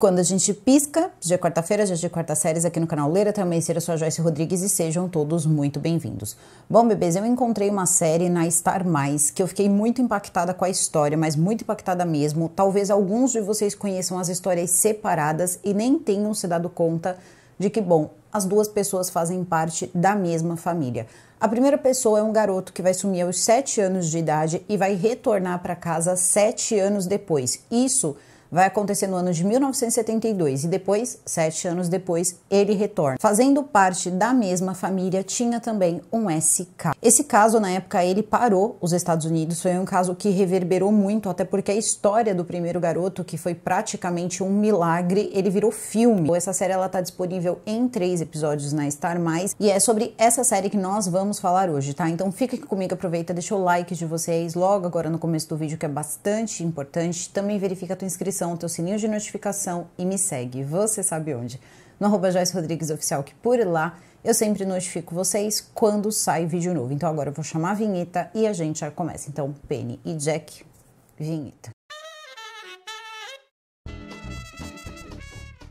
Quando a gente pisca, dia de é quarta-feira, dia é de quarta séries aqui no canal Leira, também amanhecer, eu sou a Joyce Rodrigues e sejam todos muito bem-vindos. Bom, bebês, eu encontrei uma série na Star Mais que eu fiquei muito impactada com a história, mas muito impactada mesmo. Talvez alguns de vocês conheçam as histórias separadas e nem tenham se dado conta de que, bom, as duas pessoas fazem parte da mesma família. A primeira pessoa é um garoto que vai sumir aos 7 anos de idade e vai retornar para casa 7 anos depois. Isso vai acontecer no ano de 1972 e depois, sete anos depois, ele retorna. Fazendo parte da mesma família, tinha também um SK. Esse caso, na época, ele parou os Estados Unidos, foi um caso que reverberou muito, até porque a história do primeiro garoto, que foi praticamente um milagre, ele virou filme. Essa série ela tá disponível em três episódios na Star+, e é sobre essa série que nós vamos falar hoje, tá? Então fica aqui comigo, aproveita, deixa o like de vocês logo agora no começo do vídeo, que é bastante importante. Também verifica a tua inscrição inscrição, o teu sininho de notificação e me segue. Você sabe onde? No arroba Joyce Rodrigues Oficial, que por lá eu sempre notifico vocês quando sai vídeo novo. Então agora eu vou chamar a vinheta e a gente já começa. Então, Penny e Jack, vinheta.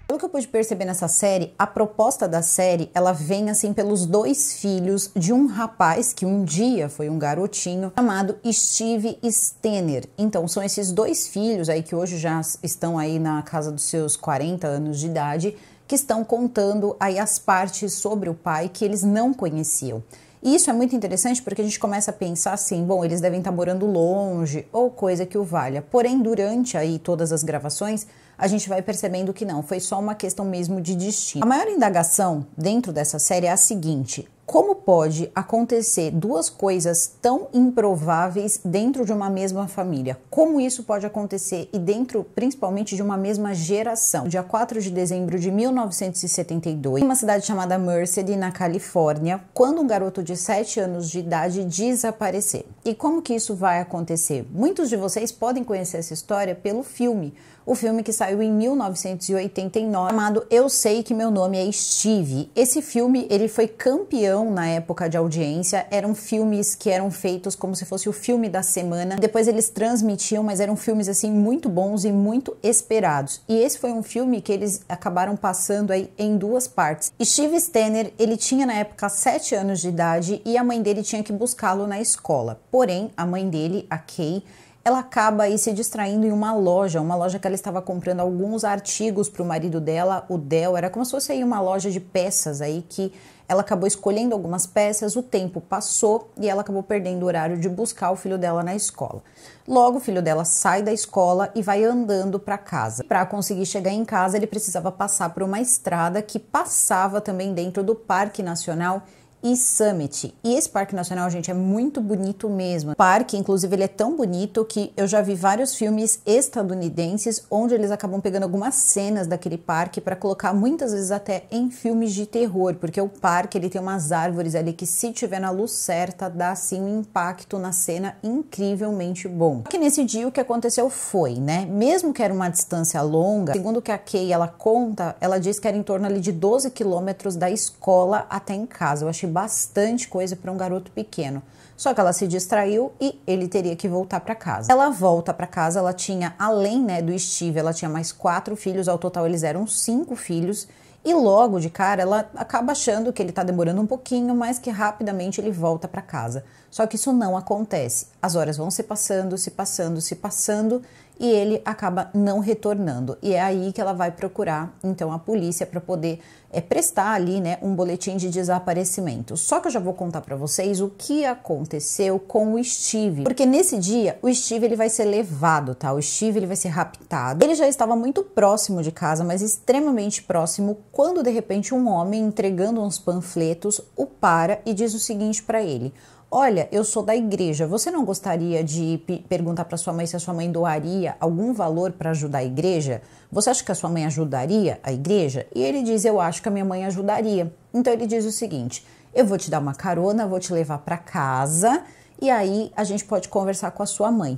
Pelo que eu pude perceber nessa série, a proposta da série, ela vem assim pelos dois filhos de um rapaz que um dia foi um garotinho chamado Steve Stenner. Então, são esses dois filhos aí que hoje já estão aí na casa dos seus 40 anos de idade, que estão contando aí as partes sobre o pai que eles não conheciam. E isso é muito interessante porque a gente começa a pensar assim, bom, eles devem estar tá morando longe ou coisa que o valha. Porém, durante aí todas as gravações, a gente vai percebendo que não, foi só uma questão mesmo de destino. A maior indagação dentro dessa série é a seguinte: como pode acontecer duas coisas tão improváveis dentro de uma mesma família? Como isso pode acontecer e dentro principalmente de uma mesma geração? Dia 4 de dezembro de 1972, em uma cidade chamada Merced, na Califórnia, quando um garoto de 7 anos de idade desapareceu. E como que isso vai acontecer? Muitos de vocês podem conhecer essa história pelo filme o filme que saiu em 1989, chamado Eu Sei Que Meu Nome é Steve. Esse filme, ele foi campeão na época de audiência, eram filmes que eram feitos como se fosse o filme da semana, depois eles transmitiam, mas eram filmes assim muito bons e muito esperados. E esse foi um filme que eles acabaram passando aí em duas partes. Steve Stenner, ele tinha na época 7 anos de idade e a mãe dele tinha que buscá-lo na escola. Porém, a mãe dele, a Kay, ela acaba aí se distraindo em uma loja, uma loja que ela estava comprando alguns artigos para o marido dela, o Del, era como se fosse aí uma loja de peças aí que ela acabou escolhendo algumas peças, o tempo passou e ela acabou perdendo o horário de buscar o filho dela na escola. Logo, o filho dela sai da escola e vai andando para casa. Para conseguir chegar em casa, ele precisava passar por uma estrada que passava também dentro do Parque Nacional e Summit. E esse Parque Nacional, gente, é muito bonito mesmo. O parque, inclusive, ele é tão bonito que eu já vi vários filmes estadunidenses onde eles acabam pegando algumas cenas daquele parque para colocar muitas vezes até em filmes de terror, porque o parque ele tem umas árvores ali que se tiver na luz certa dá assim um impacto na cena incrivelmente bom. Só que nesse dia o que aconteceu foi, né? Mesmo que era uma distância longa, segundo que a Kay ela conta, ela diz que era em torno ali de 12 quilômetros da escola até em casa. Eu achei bastante coisa para um garoto pequeno. Só que ela se distraiu e ele teria que voltar para casa. Ela volta para casa, ela tinha, além né, do Steve, ela tinha mais quatro filhos, ao total eles eram cinco filhos. E logo de cara ela acaba achando que ele está demorando um pouquinho, mas que rapidamente ele volta para casa. Só que isso não acontece. As horas vão se passando, se passando, se passando, e ele acaba não retornando. E é aí que ela vai procurar então a polícia para poder é, prestar ali né, um boletim de desaparecimento. Só que eu já vou contar para vocês o que aconteceu com o Steve, porque nesse dia o Steve ele vai ser levado, tá? O Steve ele vai ser raptado. Ele já estava muito próximo de casa, mas extremamente próximo, quando de repente um homem entregando uns panfletos o para e diz o seguinte para ele: Olha, eu sou da igreja. Você não gostaria de perguntar para sua mãe se a sua mãe doaria algum valor para ajudar a igreja? Você acha que a sua mãe ajudaria a igreja? E ele diz: Eu acho que a minha mãe ajudaria. Então ele diz o seguinte: Eu vou te dar uma carona, vou te levar para casa e aí a gente pode conversar com a sua mãe.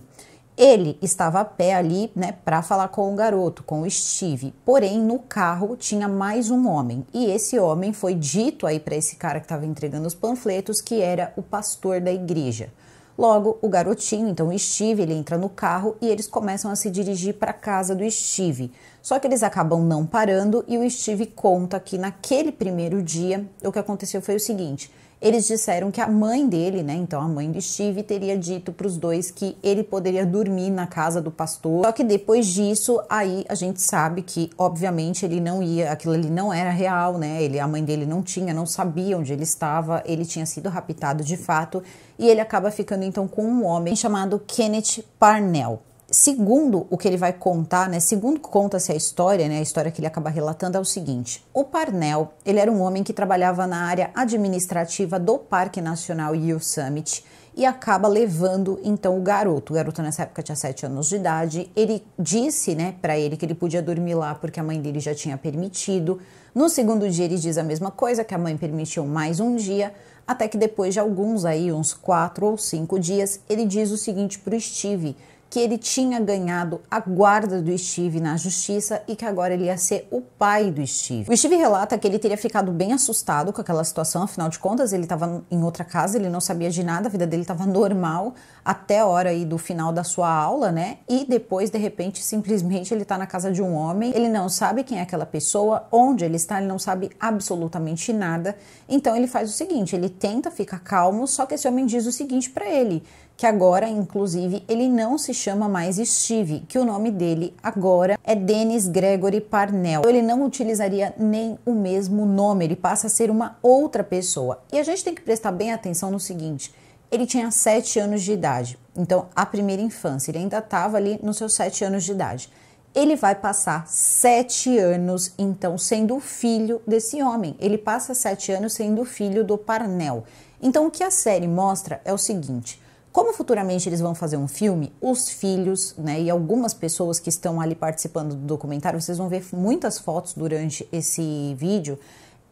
Ele estava a pé ali, né, para falar com o garoto, com o Steve. Porém, no carro tinha mais um homem, e esse homem foi dito aí para esse cara que estava entregando os panfletos que era o pastor da igreja. Logo, o garotinho, então o Steve, ele entra no carro e eles começam a se dirigir para a casa do Steve. Só que eles acabam não parando e o Steve conta que naquele primeiro dia o que aconteceu foi o seguinte: eles disseram que a mãe dele, né, então a mãe do Steve, teria dito para os dois que ele poderia dormir na casa do pastor. Só que depois disso, aí a gente sabe que, obviamente, ele não ia, aquilo ali não era real, né? Ele, a mãe dele não tinha, não sabia onde ele estava, ele tinha sido raptado de fato e ele acaba ficando então com um homem chamado Kenneth Parnell segundo o que ele vai contar, né, segundo conta-se a história, né, a história que ele acaba relatando é o seguinte: o Parnell, ele era um homem que trabalhava na área administrativa do Parque Nacional Yosemite e acaba levando então o garoto. O garoto nessa época tinha 7 anos de idade. Ele disse, né, para ele que ele podia dormir lá porque a mãe dele já tinha permitido. No segundo dia ele diz a mesma coisa, que a mãe permitiu mais um dia, até que depois de alguns aí uns 4 ou 5 dias, ele diz o seguinte pro Steve que ele tinha ganhado a guarda do Steve na justiça e que agora ele ia ser o pai do Steve. O Steve relata que ele teria ficado bem assustado com aquela situação, afinal de contas, ele estava em outra casa, ele não sabia de nada, a vida dele estava normal até a hora aí do final da sua aula, né? E depois, de repente, simplesmente ele está na casa de um homem, ele não sabe quem é aquela pessoa, onde ele está, ele não sabe absolutamente nada. Então ele faz o seguinte, ele tenta ficar calmo, só que esse homem diz o seguinte para ele: que agora, inclusive, ele não se chama mais Steve, que o nome dele agora é Dennis Gregory Parnell. Ele não utilizaria nem o mesmo nome, ele passa a ser uma outra pessoa. E a gente tem que prestar bem atenção no seguinte: ele tinha 7 anos de idade, então a primeira infância, ele ainda estava ali nos seus 7 anos de idade. Ele vai passar sete anos, então, sendo filho desse homem. Ele passa sete anos sendo filho do Parnell. Então, o que a série mostra é o seguinte: como futuramente eles vão fazer um filme, os filhos né, e algumas pessoas que estão ali participando do documentário, vocês vão ver muitas fotos durante esse vídeo.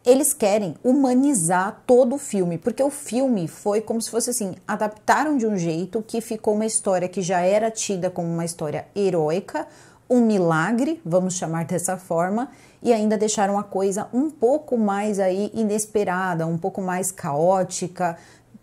Eles querem humanizar todo o filme, porque o filme foi como se fosse assim: adaptaram de um jeito que ficou uma história que já era tida como uma história heróica, um milagre, vamos chamar dessa forma, e ainda deixaram a coisa um pouco mais aí inesperada, um pouco mais caótica,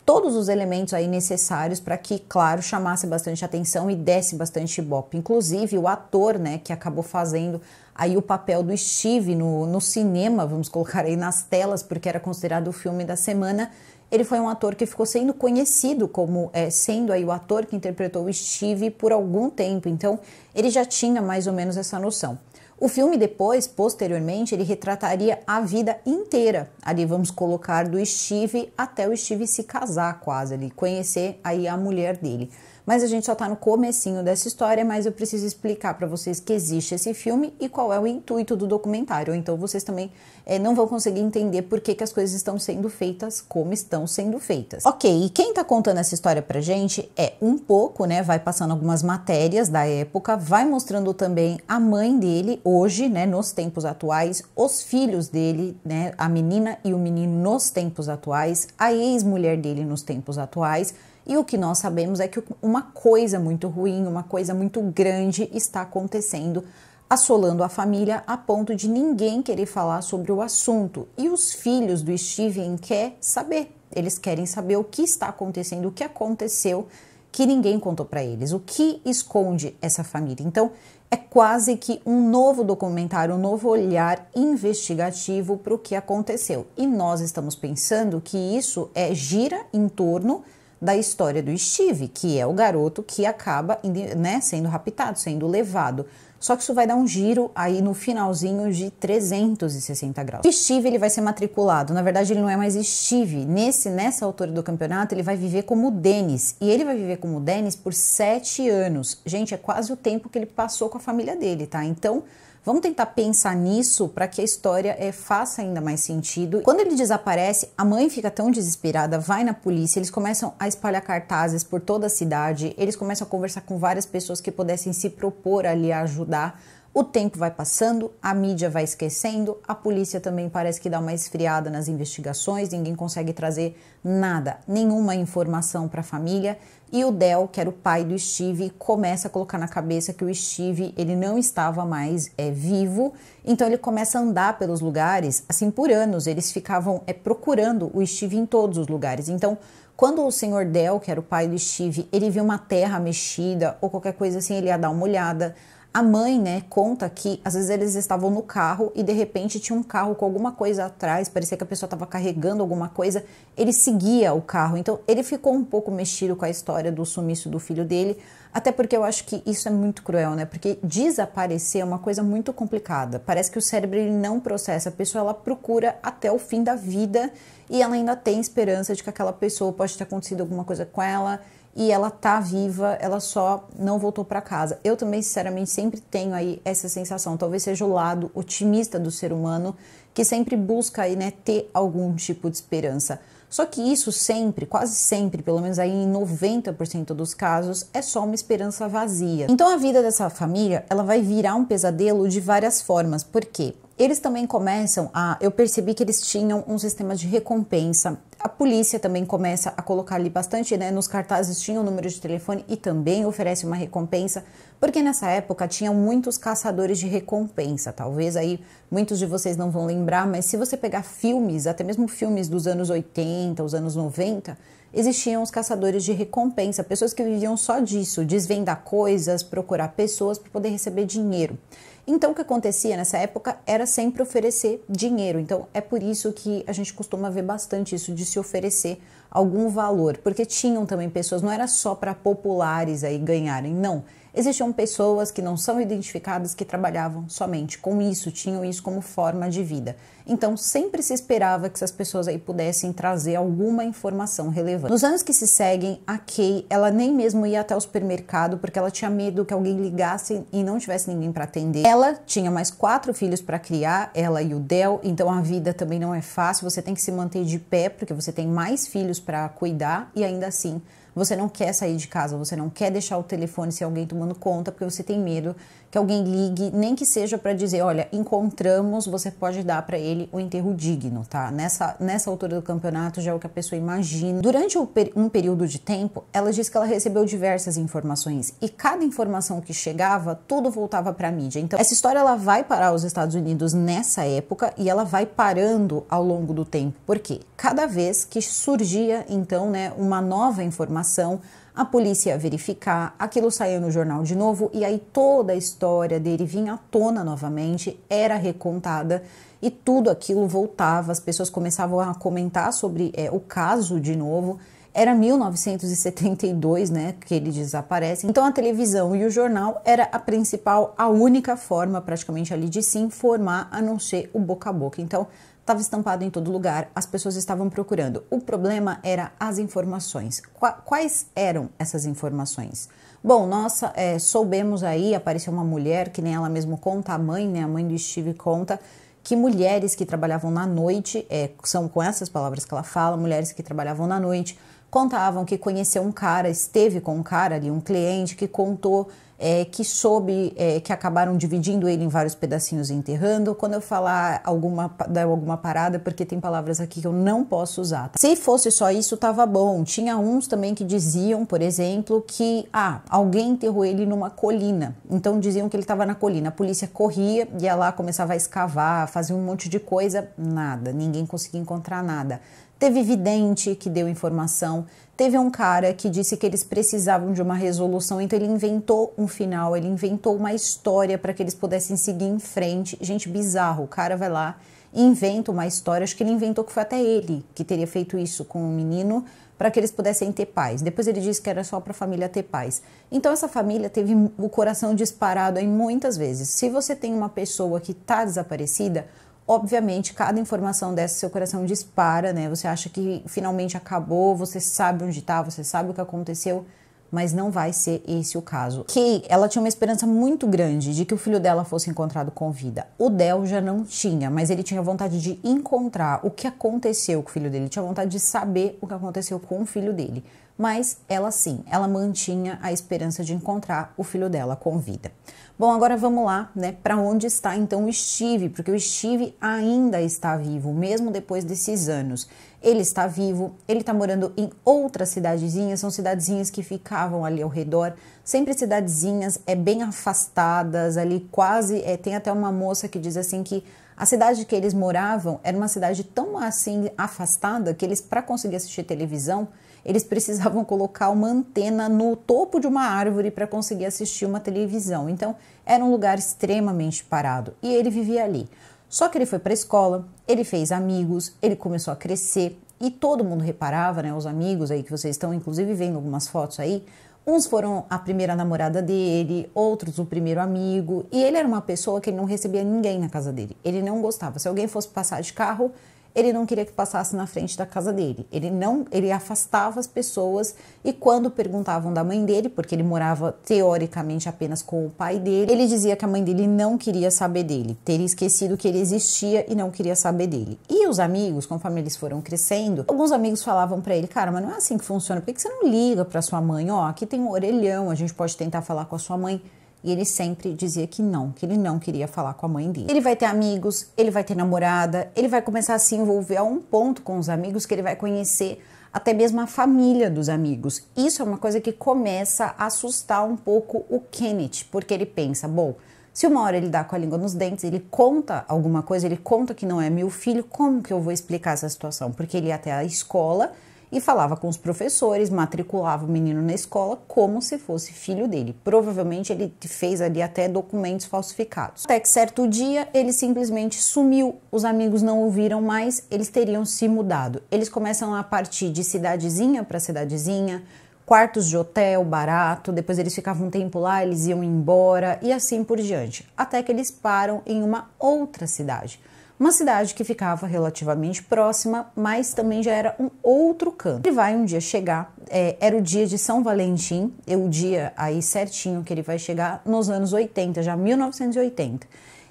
todos os elementos aí necessários para que, claro, chamasse bastante atenção e desse bastante ibope. Inclusive o ator, né, que acabou fazendo aí o papel do Steve no, no cinema, vamos colocar aí nas telas, porque era considerado o filme da semana. Ele foi um ator que ficou sendo conhecido como é, sendo aí o ator que interpretou o Steve por algum tempo. Então ele já tinha mais ou menos essa noção. O filme depois, posteriormente, ele retrataria a vida inteira. Ali vamos colocar do Steve até o Steve se casar quase, ali conhecer aí a mulher dele. Mas a gente só está no comecinho dessa história, mas eu preciso explicar para vocês que existe esse filme e qual é o intuito do documentário. Então vocês também é, não vão conseguir entender por que, que as coisas estão sendo feitas como estão sendo feitas. Ok, e quem está contando essa história pra gente é um pouco, né? Vai passando algumas matérias da época, vai mostrando também a mãe dele hoje, né? Nos tempos atuais, os filhos dele, né? A menina e o menino nos tempos atuais, a ex-mulher dele nos tempos atuais e o que nós sabemos é que uma coisa muito ruim, uma coisa muito grande está acontecendo, assolando a família a ponto de ninguém querer falar sobre o assunto. E os filhos do Steven quer saber. Eles querem saber o que está acontecendo, o que aconteceu que ninguém contou para eles, o que esconde essa família. Então, é quase que um novo documentário, um novo olhar investigativo para o que aconteceu. E nós estamos pensando que isso é gira em torno da história do Steve, que é o garoto que acaba né, sendo raptado, sendo levado. Só que isso vai dar um giro aí no finalzinho de 360 graus. O Steve ele vai ser matriculado. Na verdade, ele não é mais Steve. Nesse, nessa altura do campeonato, ele vai viver como Dennis. E ele vai viver como Dennis por sete anos. Gente, é quase o tempo que ele passou com a família dele, tá? Então, Vamos tentar pensar nisso para que a história é, faça ainda mais sentido. Quando ele desaparece, a mãe fica tão desesperada, vai na polícia, eles começam a espalhar cartazes por toda a cidade, eles começam a conversar com várias pessoas que pudessem se propor ali a ajudar o tempo vai passando, a mídia vai esquecendo, a polícia também parece que dá uma esfriada nas investigações, ninguém consegue trazer nada, nenhuma informação para a família. E o Del, que era o pai do Steve, começa a colocar na cabeça que o Steve ele não estava mais é, vivo, então ele começa a andar pelos lugares. Assim por anos eles ficavam é, procurando o Steve em todos os lugares. Então quando o senhor Del, que era o pai do Steve, ele viu uma terra mexida ou qualquer coisa assim, ele ia dar uma olhada. A mãe, né, conta que às vezes eles estavam no carro e de repente tinha um carro com alguma coisa atrás, parecia que a pessoa estava carregando alguma coisa, ele seguia o carro. Então ele ficou um pouco mexido com a história do sumiço do filho dele, até porque eu acho que isso é muito cruel, né? Porque desaparecer é uma coisa muito complicada. Parece que o cérebro ele não processa, a pessoa ela procura até o fim da vida e ela ainda tem esperança de que aquela pessoa pode ter acontecido alguma coisa com ela e ela tá viva, ela só não voltou para casa. Eu também, sinceramente, sempre tenho aí essa sensação. Talvez seja o lado otimista do ser humano que sempre busca aí, né, ter algum tipo de esperança. Só que isso sempre, quase sempre, pelo menos aí em 90% dos casos, é só uma esperança vazia. Então a vida dessa família, ela vai virar um pesadelo de várias formas. Por quê? Eles também começam a. Eu percebi que eles tinham um sistema de recompensa. A polícia também começa a colocar ali bastante, né? Nos cartazes tinha o número de telefone e também oferece uma recompensa, porque nessa época tinham muitos caçadores de recompensa. Talvez aí muitos de vocês não vão lembrar, mas se você pegar filmes, até mesmo filmes dos anos 80, os anos 90, existiam os caçadores de recompensa, pessoas que viviam só disso, desvendar coisas, procurar pessoas para poder receber dinheiro. Então, o que acontecia nessa época era sempre oferecer dinheiro. Então, é por isso que a gente costuma ver bastante isso de se oferecer algum valor, porque tinham também pessoas, não era só para populares aí ganharem, não Existiam pessoas que não são identificadas que trabalhavam somente com isso, tinham isso como forma de vida. Então sempre se esperava que essas pessoas aí pudessem trazer alguma informação relevante. Nos anos que se seguem, a Kay, ela nem mesmo ia até o supermercado porque ela tinha medo que alguém ligasse e não tivesse ninguém para atender. Ela tinha mais quatro filhos para criar, ela e o Del, então a vida também não é fácil, você tem que se manter de pé porque você tem mais filhos para cuidar e ainda assim você não quer sair de casa, você não quer deixar o telefone se alguém tomando conta, porque você tem medo que alguém ligue, nem que seja para dizer, olha, encontramos, você pode dar para ele o enterro digno, tá? Nessa, nessa altura do campeonato já é o que a pessoa imagina. Durante um período de tempo, ela disse que ela recebeu diversas informações e cada informação que chegava, tudo voltava para a mídia. Então, essa história ela vai parar os Estados Unidos nessa época e ela vai parando ao longo do tempo. Por quê? Cada vez que surgia então, né, uma nova informação, a polícia ia verificar, aquilo saía no jornal de novo e aí toda a história dele vinha à tona novamente, era recontada e tudo aquilo voltava, as pessoas começavam a comentar sobre é, o caso de novo. Era 1972, né, que ele desaparece. Então a televisão e o jornal era a principal, a única forma praticamente ali de se informar, a não ser o boca a boca. Então estava estampado em todo lugar, as pessoas estavam procurando. O problema era as informações. Quais eram essas informações? Bom, nossa, é, soubemos aí, apareceu uma mulher, que nem ela mesma conta, a mãe, né, a mãe do Steve conta, que mulheres que trabalhavam na noite, é, são com essas palavras que ela fala, mulheres que trabalhavam na noite, contavam que conheceu um cara, esteve com um cara ali, um cliente, que contou é, que soube é, que acabaram dividindo ele em vários pedacinhos e enterrando. Quando eu falar alguma, alguma parada, porque tem palavras aqui que eu não posso usar. Tá? Se fosse só isso, tava bom. Tinha uns também que diziam, por exemplo, que ah, alguém enterrou ele numa colina. Então diziam que ele estava na colina. A polícia corria, ia lá, começava a escavar, fazia um monte de coisa, nada. Ninguém conseguia encontrar nada. Teve vidente que deu informação, teve um cara que disse que eles precisavam de uma resolução, então ele inventou um final, ele inventou uma história para que eles pudessem seguir em frente. Gente, bizarro, o cara vai lá inventa uma história, acho que ele inventou que foi até ele que teria feito isso com o menino para que eles pudessem ter paz. Depois ele disse que era só para a família ter paz. Então essa família teve o coração disparado aí muitas vezes. Se você tem uma pessoa que está desaparecida, Obviamente, cada informação dessa, seu coração dispara, né? Você acha que finalmente acabou, você sabe onde está, você sabe o que aconteceu, mas não vai ser esse o caso. Que ela tinha uma esperança muito grande de que o filho dela fosse encontrado com vida. O Del já não tinha, mas ele tinha vontade de encontrar o que aconteceu com o filho dele, tinha vontade de saber o que aconteceu com o filho dele mas ela sim, ela mantinha a esperança de encontrar o filho dela com vida. Bom, agora vamos lá, né, para onde está então o Steve, porque o Steve ainda está vivo, mesmo depois desses anos. Ele está vivo, ele está morando em outras cidadezinhas, são cidadezinhas que ficavam ali ao redor, sempre cidadezinhas é bem afastadas ali, quase, é, tem até uma moça que diz assim que a cidade que eles moravam era uma cidade tão assim afastada que eles para conseguir assistir televisão, eles precisavam colocar uma antena no topo de uma árvore para conseguir assistir uma televisão. Então, era um lugar extremamente parado e ele vivia ali. Só que ele foi para a escola, ele fez amigos, ele começou a crescer e todo mundo reparava, né, os amigos aí que vocês estão inclusive vendo algumas fotos aí, Uns foram a primeira namorada dele, outros o primeiro amigo, e ele era uma pessoa que não recebia ninguém na casa dele. Ele não gostava. Se alguém fosse passar de carro, ele não queria que passasse na frente da casa dele. Ele não, ele afastava as pessoas e quando perguntavam da mãe dele, porque ele morava teoricamente apenas com o pai dele, ele dizia que a mãe dele não queria saber dele, teria esquecido que ele existia e não queria saber dele. E os amigos, conforme eles foram crescendo, alguns amigos falavam para ele, cara, mas não é assim que funciona. Por que você não liga para sua mãe? Ó, aqui tem um orelhão, a gente pode tentar falar com a sua mãe. E ele sempre dizia que não, que ele não queria falar com a mãe dele. Ele vai ter amigos, ele vai ter namorada, ele vai começar a se envolver a um ponto com os amigos que ele vai conhecer até mesmo a família dos amigos. Isso é uma coisa que começa a assustar um pouco o Kenneth, porque ele pensa, bom, se uma hora ele dá com a língua nos dentes, ele conta alguma coisa, ele conta que não é meu filho, como que eu vou explicar essa situação? Porque ele ia até a escola e falava com os professores, matriculava o menino na escola como se fosse filho dele. Provavelmente ele fez ali até documentos falsificados. Até que certo dia ele simplesmente sumiu, os amigos não o viram mais, eles teriam se mudado. Eles começam a partir de cidadezinha para cidadezinha, quartos de hotel barato, depois eles ficavam um tempo lá, eles iam embora e assim por diante, até que eles param em uma outra cidade uma cidade que ficava relativamente próxima, mas também já era um outro canto. Ele vai um dia chegar, é, era o dia de São Valentim, é o dia aí certinho que ele vai chegar nos anos 80, já 1980.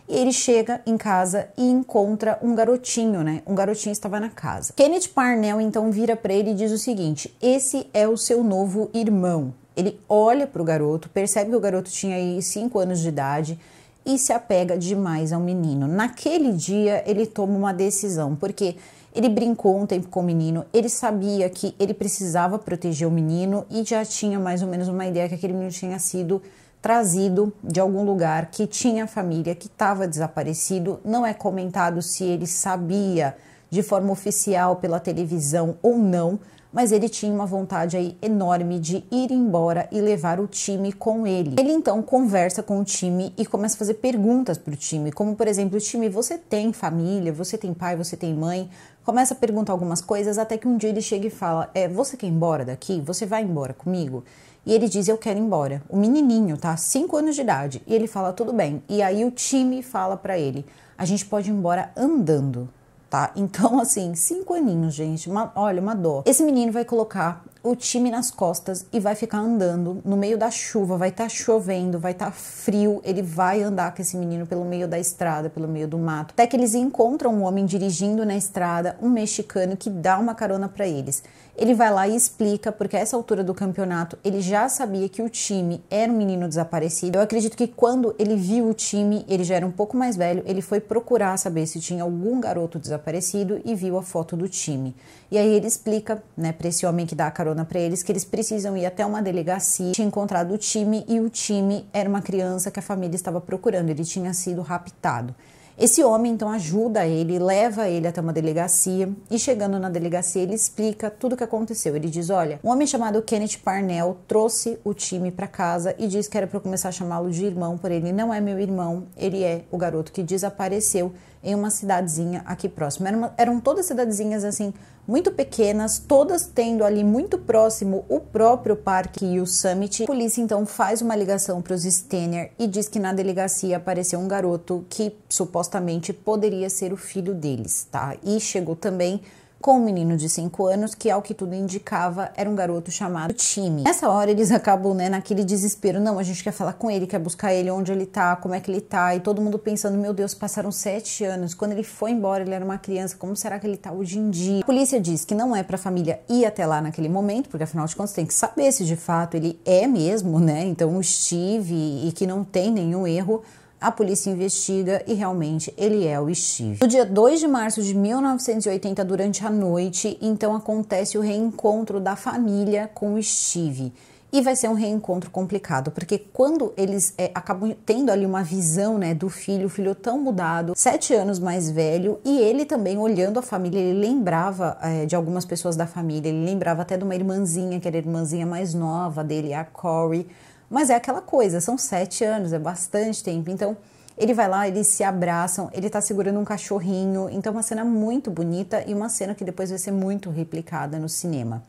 E ele chega em casa e encontra um garotinho, né? Um garotinho estava na casa. Kenneth Parnell então vira para ele e diz o seguinte: "Esse é o seu novo irmão". Ele olha para o garoto, percebe que o garoto tinha aí 5 anos de idade, e se apega demais ao menino. Naquele dia ele toma uma decisão, porque ele brincou um tempo com o menino, ele sabia que ele precisava proteger o menino e já tinha mais ou menos uma ideia que aquele menino tinha sido trazido de algum lugar, que tinha família, que estava desaparecido. Não é comentado se ele sabia de forma oficial pela televisão ou não, mas ele tinha uma vontade aí enorme de ir embora e levar o time com ele. Ele então conversa com o time e começa a fazer perguntas para o time, como por exemplo, time, você tem família, você tem pai, você tem mãe? Começa a perguntar algumas coisas até que um dia ele chega e fala: "É, você quer ir embora daqui? Você vai embora comigo?" E ele diz: Eu quero ir embora. O menininho, tá? 5 anos de idade. E ele fala: Tudo bem. E aí o time fala para ele: A gente pode ir embora andando tá? Então, assim, cinco aninhos, gente. Uma, olha, uma dor. Esse menino vai colocar o time nas costas e vai ficar andando no meio da chuva, vai estar tá chovendo, vai estar tá frio, ele vai andar com esse menino pelo meio da estrada, pelo meio do mato. Até que eles encontram um homem dirigindo na estrada, um mexicano que dá uma carona para eles. Ele vai lá e explica, porque a essa altura do campeonato ele já sabia que o time era um menino desaparecido. Eu acredito que quando ele viu o time, ele já era um pouco mais velho, ele foi procurar saber se tinha algum garoto desaparecido e viu a foto do time. E aí ele explica, né, para esse homem que dá a carona carona para eles, que eles precisam ir até uma delegacia, tinha encontrado o time e o time era uma criança que a família estava procurando, ele tinha sido raptado. Esse homem então ajuda ele, leva ele até uma delegacia e chegando na delegacia ele explica tudo o que aconteceu. Ele diz: "Olha, um homem chamado Kenneth Parnell trouxe o time para casa e disse que era para começar a chamá-lo de irmão, por ele não é meu irmão, ele é o garoto que desapareceu." em uma cidadezinha aqui próxima. Eram, eram todas cidadezinhas assim, muito pequenas, todas tendo ali muito próximo o próprio parque e o summit. A polícia então faz uma ligação para os Stenner e diz que na delegacia apareceu um garoto que supostamente poderia ser o filho deles, tá? E chegou também com um menino de 5 anos que, ao que tudo indicava, era um garoto chamado Timmy. Nessa hora eles acabam, né, naquele desespero: não, a gente quer falar com ele, quer buscar ele, onde ele tá, como é que ele tá, e todo mundo pensando: meu Deus, passaram 7 anos, quando ele foi embora, ele era uma criança, como será que ele tá hoje em dia? A polícia diz que não é pra família ir até lá naquele momento, porque afinal de contas tem que saber se de fato ele é mesmo, né, então o Steve e que não tem nenhum erro a polícia investiga e realmente ele é o Steve. No dia 2 de março de 1980, durante a noite, então acontece o reencontro da família com o Steve e vai ser um reencontro complicado, porque quando eles é, acabam tendo ali uma visão né, do filho, o filho tão mudado, sete anos mais velho, e ele também olhando a família, ele lembrava é, de algumas pessoas da família, ele lembrava até de uma irmãzinha, que era a irmãzinha mais nova dele, a Corey mas é aquela coisa, são sete anos, é bastante tempo. Então ele vai lá, eles se abraçam, ele tá segurando um cachorrinho. Então, uma cena muito bonita e uma cena que depois vai ser muito replicada no cinema.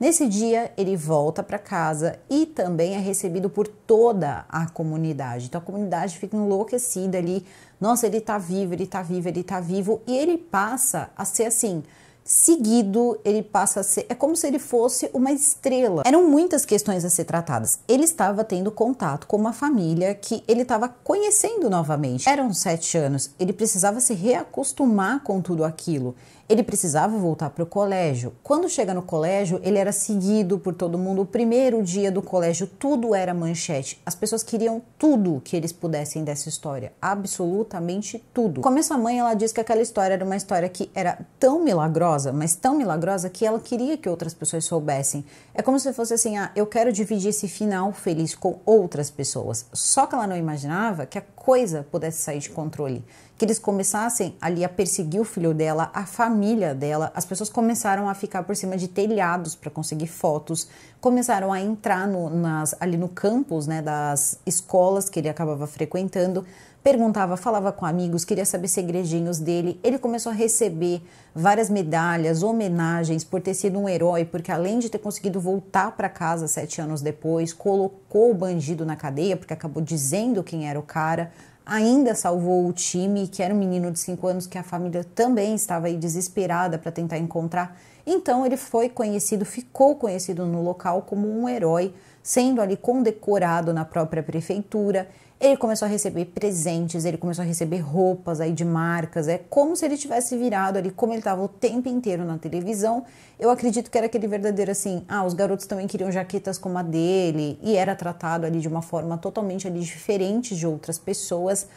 Nesse dia, ele volta para casa e também é recebido por toda a comunidade. Então, a comunidade fica enlouquecida ali. Nossa, ele tá vivo, ele tá vivo, ele tá vivo. E ele passa a ser assim seguido ele passa a ser. É como se ele fosse uma estrela. Eram muitas questões a ser tratadas. Ele estava tendo contato com uma família que ele estava conhecendo novamente. Eram sete anos, ele precisava se reacostumar com tudo aquilo. Ele precisava voltar para o colégio. Quando chega no colégio, ele era seguido por todo mundo. O primeiro dia do colégio, tudo era manchete. As pessoas queriam tudo que eles pudessem dessa história, absolutamente tudo. Como essa mãe, ela diz que aquela história era uma história que era tão milagrosa, mas tão milagrosa que ela queria que outras pessoas soubessem. É como se fosse assim: ah, eu quero dividir esse final feliz com outras pessoas. Só que ela não imaginava que a coisa pudesse sair de controle que eles começassem ali a perseguir o filho dela, a família dela. As pessoas começaram a ficar por cima de telhados para conseguir fotos, começaram a entrar no, nas, ali no campus né, das escolas que ele acabava frequentando, perguntava, falava com amigos, queria saber segredinhos dele. Ele começou a receber várias medalhas, homenagens por ter sido um herói, porque além de ter conseguido voltar para casa sete anos depois, colocou o bandido na cadeia, porque acabou dizendo quem era o cara, ainda salvou o time, que era um menino de 5 anos que a família também estava aí desesperada para tentar encontrar. Então ele foi conhecido, ficou conhecido no local como um herói, sendo ali condecorado na própria prefeitura ele começou a receber presentes, ele começou a receber roupas aí de marcas, é como se ele tivesse virado ali, como ele estava o tempo inteiro na televisão. Eu acredito que era aquele verdadeiro assim, ah, os garotos também queriam jaquetas como a dele, e era tratado ali de uma forma totalmente ali diferente de outras pessoas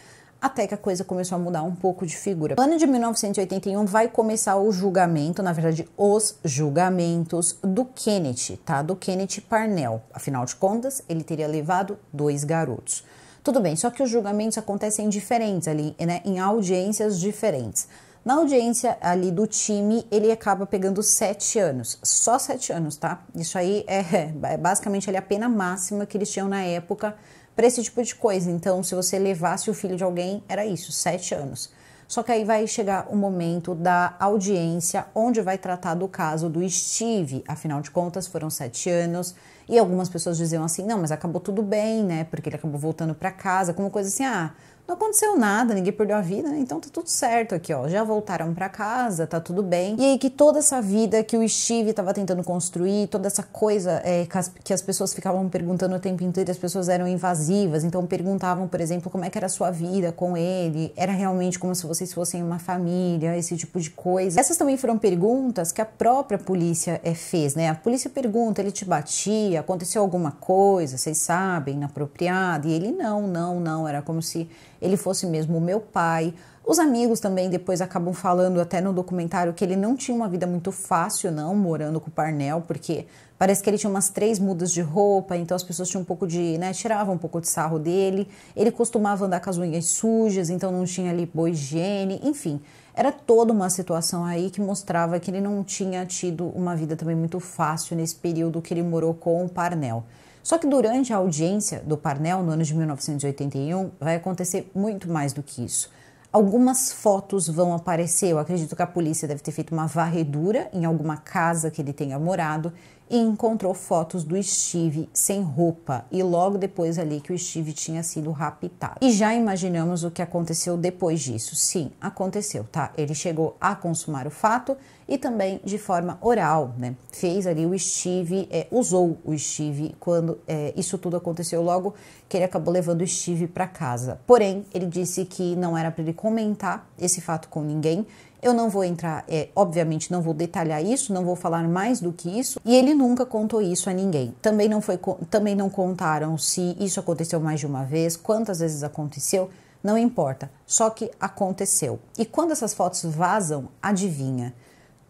até que a coisa começou a mudar um pouco de figura. No ano de 1981 vai começar o julgamento, na verdade, os julgamentos do Kennedy, tá? Do Kennedy Parnell. Afinal de contas, ele teria levado dois garotos. Tudo bem, só que os julgamentos acontecem diferentes ali, né, em audiências diferentes. Na audiência ali do time, ele acaba pegando sete anos, só sete anos, tá? Isso aí é, é basicamente ali, a pena máxima que eles tinham na época para esse tipo de coisa. Então, se você levasse o filho de alguém, era isso, sete anos. Só que aí vai chegar o momento da audiência, onde vai tratar do caso do Steve. Afinal de contas, foram sete anos. E algumas pessoas diziam assim: não, mas acabou tudo bem, né? Porque ele acabou voltando para casa, como coisa assim, ah, não aconteceu nada, ninguém perdeu a vida, né? então tá tudo certo aqui, ó. Já voltaram para casa, tá tudo bem. E aí que toda essa vida que o Steve tava tentando construir, toda essa coisa é, que, as, que, as, pessoas ficavam perguntando o tempo inteiro, as pessoas eram invasivas, então perguntavam, por exemplo, como é que era a sua vida com ele, era realmente como se vocês fossem uma família, esse tipo de coisa. Essas também foram perguntas que a própria polícia é, fez, né? A polícia pergunta, ele te batia, aconteceu alguma coisa, vocês sabem, inapropriado, e ele não, não, não, era como se ele fosse mesmo o meu pai. Os amigos também depois acabam falando até no documentário que ele não tinha uma vida muito fácil, não, morando com o Parnell, porque parece que ele tinha umas três mudas de roupa, então as pessoas tinham um pouco de, né, tiravam um pouco de sarro dele. Ele costumava andar com as unhas sujas, então não tinha ali boa higiene, enfim. Era toda uma situação aí que mostrava que ele não tinha tido uma vida também muito fácil nesse período que ele morou com o Parnell. Só que durante a audiência do Parnell, no ano de 1981, vai acontecer muito mais do que isso. Algumas fotos vão aparecer. Eu acredito que a polícia deve ter feito uma varredura em alguma casa que ele tenha morado e encontrou fotos do Steve sem roupa e logo depois ali que o Steve tinha sido raptado. E já imaginamos o que aconteceu depois disso. Sim, aconteceu, tá? Ele chegou a consumar o fato e também de forma oral, né? Fez ali o Steve, é, usou o Steve quando é, isso tudo aconteceu, logo que ele acabou levando o Steve para casa. Porém, ele disse que não era para ele comentar esse fato com ninguém. Eu não vou entrar, é, obviamente, não vou detalhar isso, não vou falar mais do que isso. E ele nunca contou isso a ninguém. Também não foi, também não contaram se isso aconteceu mais de uma vez, quantas vezes aconteceu não importa, só que aconteceu. E quando essas fotos vazam, adivinha?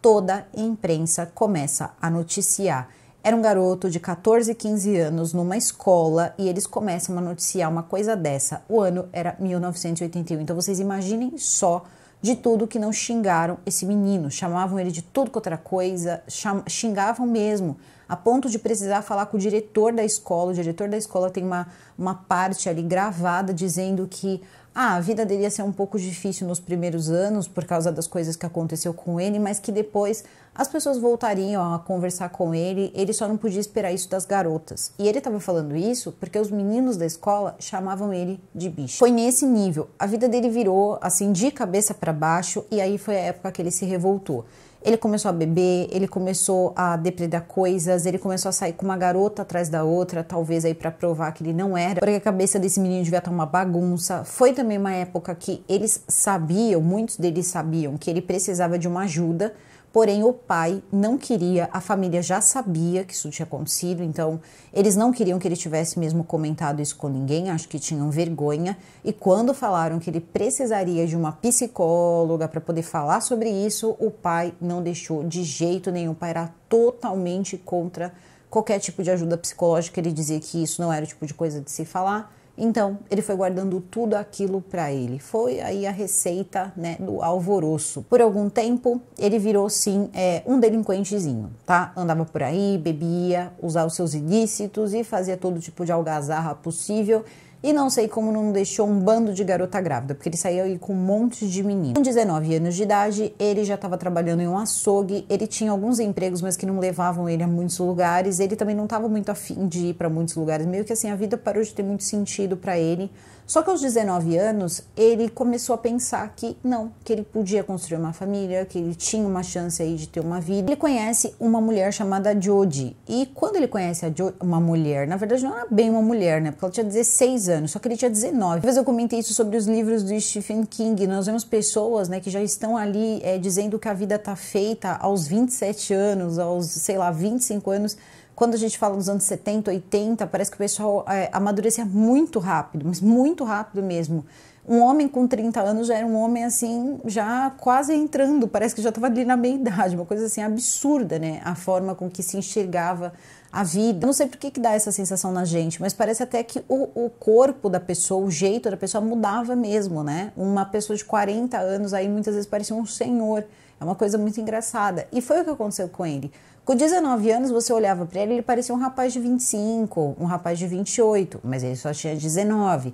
toda a imprensa começa a noticiar. Era um garoto de 14, 15 anos numa escola e eles começam a noticiar uma coisa dessa. O ano era 1981. Então vocês imaginem só de tudo que não xingaram esse menino. Chamavam ele de tudo que outra coisa, xingavam mesmo, a ponto de precisar falar com o diretor da escola. O diretor da escola tem uma, uma parte ali gravada dizendo que ah, a vida dele ia ser um pouco difícil nos primeiros anos por causa das coisas que aconteceu com ele, mas que depois as pessoas voltariam a conversar com ele, ele só não podia esperar isso das garotas. E ele estava falando isso porque os meninos da escola chamavam ele de bicho. Foi nesse nível, a vida dele virou assim de cabeça para baixo e aí foi a época que ele se revoltou. Ele começou a beber, ele começou a depredar coisas, ele começou a sair com uma garota atrás da outra, talvez aí para provar que ele não era, porque a cabeça desse menino devia estar tá uma bagunça. Foi também uma época que eles sabiam, muitos deles sabiam, que ele precisava de uma ajuda Porém, o pai não queria, a família já sabia que isso tinha acontecido, então eles não queriam que ele tivesse mesmo comentado isso com ninguém, acho que tinham vergonha. E quando falaram que ele precisaria de uma psicóloga para poder falar sobre isso, o pai não deixou de jeito nenhum, o pai era totalmente contra qualquer tipo de ajuda psicológica, ele dizia que isso não era o tipo de coisa de se falar. Então, ele foi guardando tudo aquilo para ele. Foi aí a receita né, do alvoroço. Por algum tempo, ele virou, sim, é, um delinquentezinho, tá? Andava por aí, bebia, usava os seus ilícitos e fazia todo tipo de algazarra possível e não sei como não deixou um bando de garota grávida, porque ele saiu aí com um monte de menino. Com 19 anos de idade, ele já estava trabalhando em um açougue, ele tinha alguns empregos, mas que não levavam ele a muitos lugares. Ele também não estava muito afim de ir para muitos lugares, meio que assim, a vida parou de ter muito sentido para ele só que aos 19 anos, ele começou a pensar que não, que ele podia construir uma família, que ele tinha uma chance aí de ter uma vida. Ele conhece uma mulher chamada Jodie. E quando ele conhece uma mulher, na verdade não era bem uma mulher, né? Porque ela tinha 16 anos, só que ele tinha 19. Às vezes eu comentei isso sobre os livros do Stephen King. Nós vemos pessoas, né, que já estão ali é, dizendo que a vida tá feita aos 27 anos, aos, sei lá, 25 anos quando a gente fala dos anos 70, 80, parece que o pessoal é, amadurecia muito rápido, mas muito rápido mesmo. Um homem com 30 anos já era um homem assim, já quase entrando, parece que já estava ali na meia-idade, uma coisa assim absurda, né? A forma com que se enxergava a vida. Eu não sei por que, que dá essa sensação na gente, mas parece até que o, o corpo da pessoa, o jeito da pessoa mudava mesmo, né? Uma pessoa de 40 anos aí muitas vezes parecia um senhor. É uma coisa muito engraçada. E foi o que aconteceu com ele. Com 19 anos, você olhava para ele, ele parecia um rapaz de 25, um rapaz de 28, mas ele só tinha 19.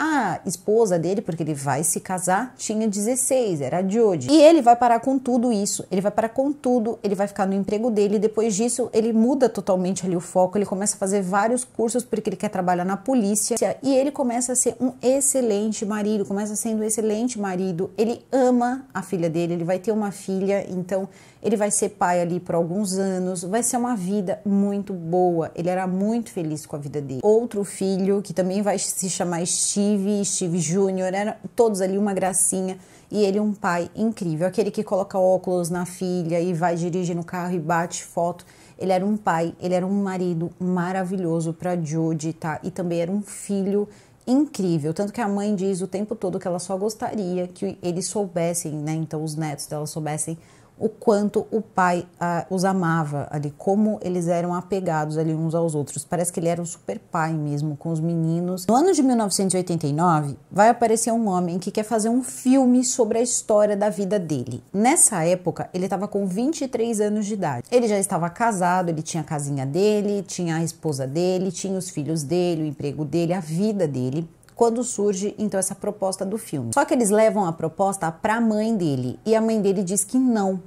A esposa dele, porque ele vai se casar, tinha 16, era a Jodie. E ele vai parar com tudo isso, ele vai parar com tudo, ele vai ficar no emprego dele. depois disso, ele muda totalmente ali o foco, ele começa a fazer vários cursos porque ele quer trabalhar na polícia. E ele começa a ser um excelente marido, começa sendo um excelente marido. Ele ama a filha dele, ele vai ter uma filha, então ele vai ser pai ali por alguns anos, vai ser uma vida muito boa. Ele era muito feliz com a vida dele. Outro filho, que também vai se chamar Steve, Steve, Steve Jr. era todos ali uma gracinha. E ele um pai incrível, aquele que coloca óculos na filha e vai dirigir no carro e bate foto. Ele era um pai, ele era um marido maravilhoso para Jodie, tá? E também era um filho incrível, tanto que a mãe diz o tempo todo que ela só gostaria que eles soubessem, né? Então os netos dela soubessem o quanto o pai ah, os amava ali, como eles eram apegados ali uns aos outros. Parece que ele era um super pai mesmo com os meninos. No ano de 1989, vai aparecer um homem que quer fazer um filme sobre a história da vida dele. Nessa época, ele estava com 23 anos de idade. Ele já estava casado, ele tinha a casinha dele, tinha a esposa dele, tinha os filhos dele, o emprego dele, a vida dele quando surge então essa proposta do filme. Só que eles levam a proposta para a mãe dele e a mãe dele diz que não.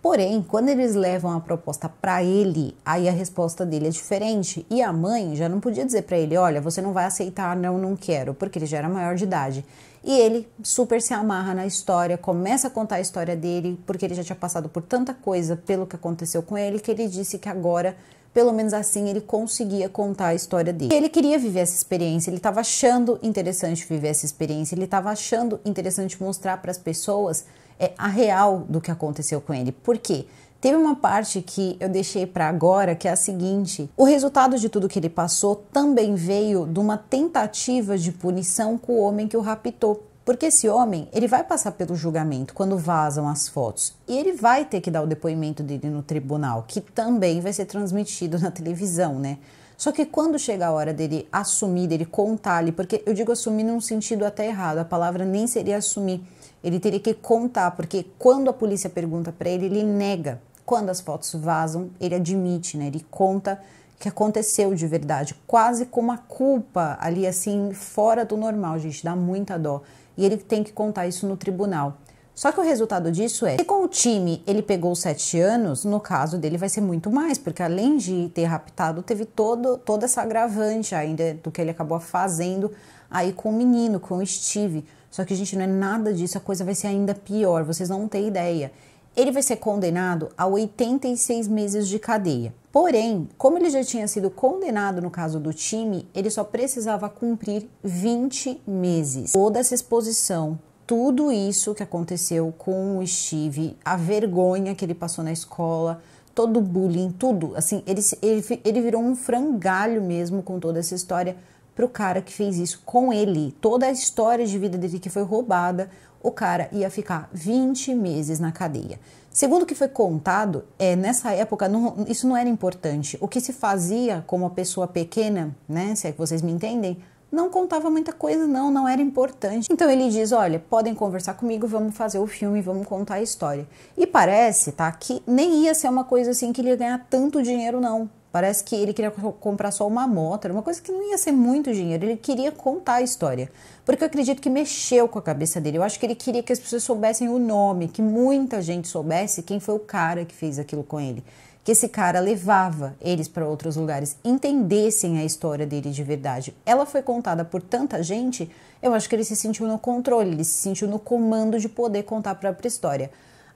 Porém, quando eles levam a proposta para ele, aí a resposta dele é diferente. E a mãe já não podia dizer para ele: olha, você não vai aceitar, não, não quero, porque ele já era maior de idade. E ele super se amarra na história, começa a contar a história dele, porque ele já tinha passado por tanta coisa pelo que aconteceu com ele, que ele disse que agora pelo menos assim ele conseguia contar a história dele. E ele queria viver essa experiência, ele estava achando interessante viver essa experiência, ele estava achando interessante mostrar para as pessoas é, a real do que aconteceu com ele. Por quê? Teve uma parte que eu deixei para agora, que é a seguinte: o resultado de tudo que ele passou também veio de uma tentativa de punição com o homem que o raptou. Porque esse homem, ele vai passar pelo julgamento quando vazam as fotos. E ele vai ter que dar o depoimento dele no tribunal, que também vai ser transmitido na televisão, né? Só que quando chega a hora dele assumir, dele contar ali, porque eu digo assumir num sentido até errado, a palavra nem seria assumir. Ele teria que contar, porque quando a polícia pergunta para ele, ele nega. Quando as fotos vazam, ele admite, né? Ele conta que aconteceu de verdade, quase como a culpa ali assim fora do normal, gente, dá muita dó e ele tem que contar isso no tribunal. Só que o resultado disso é, se com o time ele pegou sete anos, no caso dele vai ser muito mais, porque além de ter raptado, teve todo, toda essa agravante ainda do que ele acabou fazendo aí com o menino, com o Steve. Só que, gente, não é nada disso, a coisa vai ser ainda pior, vocês não têm ideia ele vai ser condenado a 86 meses de cadeia. Porém, como ele já tinha sido condenado no caso do time, ele só precisava cumprir 20 meses. Toda essa exposição, tudo isso que aconteceu com o Steve, a vergonha que ele passou na escola, todo o bullying, tudo, assim, ele, ele, ele virou um frangalho mesmo com toda essa história pro cara que fez isso com ele. Toda a história de vida dele que foi roubada, o cara ia ficar 20 meses na cadeia. Segundo o que foi contado, é, nessa época não, isso não era importante. O que se fazia como uma pessoa pequena, né, se é que vocês me entendem, não contava muita coisa, não, não era importante. Então ele diz: olha, podem conversar comigo, vamos fazer o filme, vamos contar a história. E parece, tá, que nem ia ser uma coisa assim que ele ia ganhar tanto dinheiro, não. Parece que ele queria comprar só uma moto, era uma coisa que não ia ser muito dinheiro. Ele queria contar a história, porque eu acredito que mexeu com a cabeça dele. Eu acho que ele queria que as pessoas soubessem o nome, que muita gente soubesse quem foi o cara que fez aquilo com ele, que esse cara levava eles para outros lugares, entendessem a história dele de verdade. Ela foi contada por tanta gente, eu acho que ele se sentiu no controle, ele se sentiu no comando de poder contar a própria história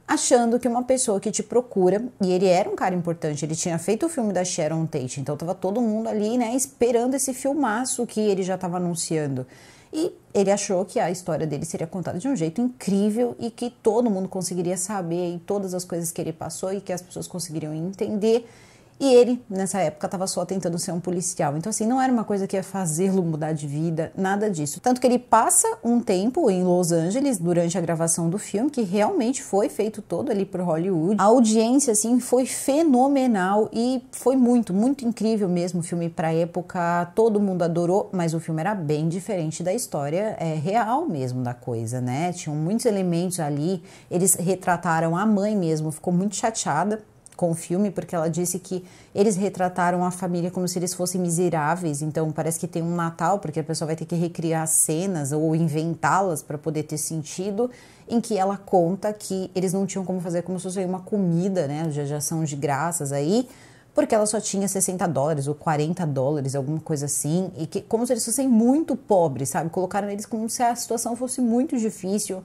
achando que uma pessoa que te procura, e ele era um cara importante, ele tinha feito o filme da Sharon Tate, então tava todo mundo ali, né, esperando esse filmaço que ele já estava anunciando. E ele achou que a história dele seria contada de um jeito incrível e que todo mundo conseguiria saber e todas as coisas que ele passou e que as pessoas conseguiriam entender. E ele, nessa época, estava só tentando ser um policial. Então, assim, não era uma coisa que ia fazê-lo mudar de vida, nada disso. Tanto que ele passa um tempo em Los Angeles durante a gravação do filme, que realmente foi feito todo ali por Hollywood. A audiência, assim, foi fenomenal e foi muito, muito incrível mesmo o filme pra época. Todo mundo adorou, mas o filme era bem diferente da história é, real mesmo da coisa, né? Tinham muitos elementos ali. Eles retrataram a mãe mesmo, ficou muito chateada com o filme, porque ela disse que eles retrataram a família como se eles fossem miseráveis, então parece que tem um Natal, porque a pessoa vai ter que recriar cenas ou inventá-las para poder ter sentido, em que ela conta que eles não tinham como fazer como se fosse uma comida, né, já, já são de graças aí, porque ela só tinha 60 dólares ou 40 dólares, alguma coisa assim, e que como se eles fossem muito pobres, sabe? Colocaram eles como se a situação fosse muito difícil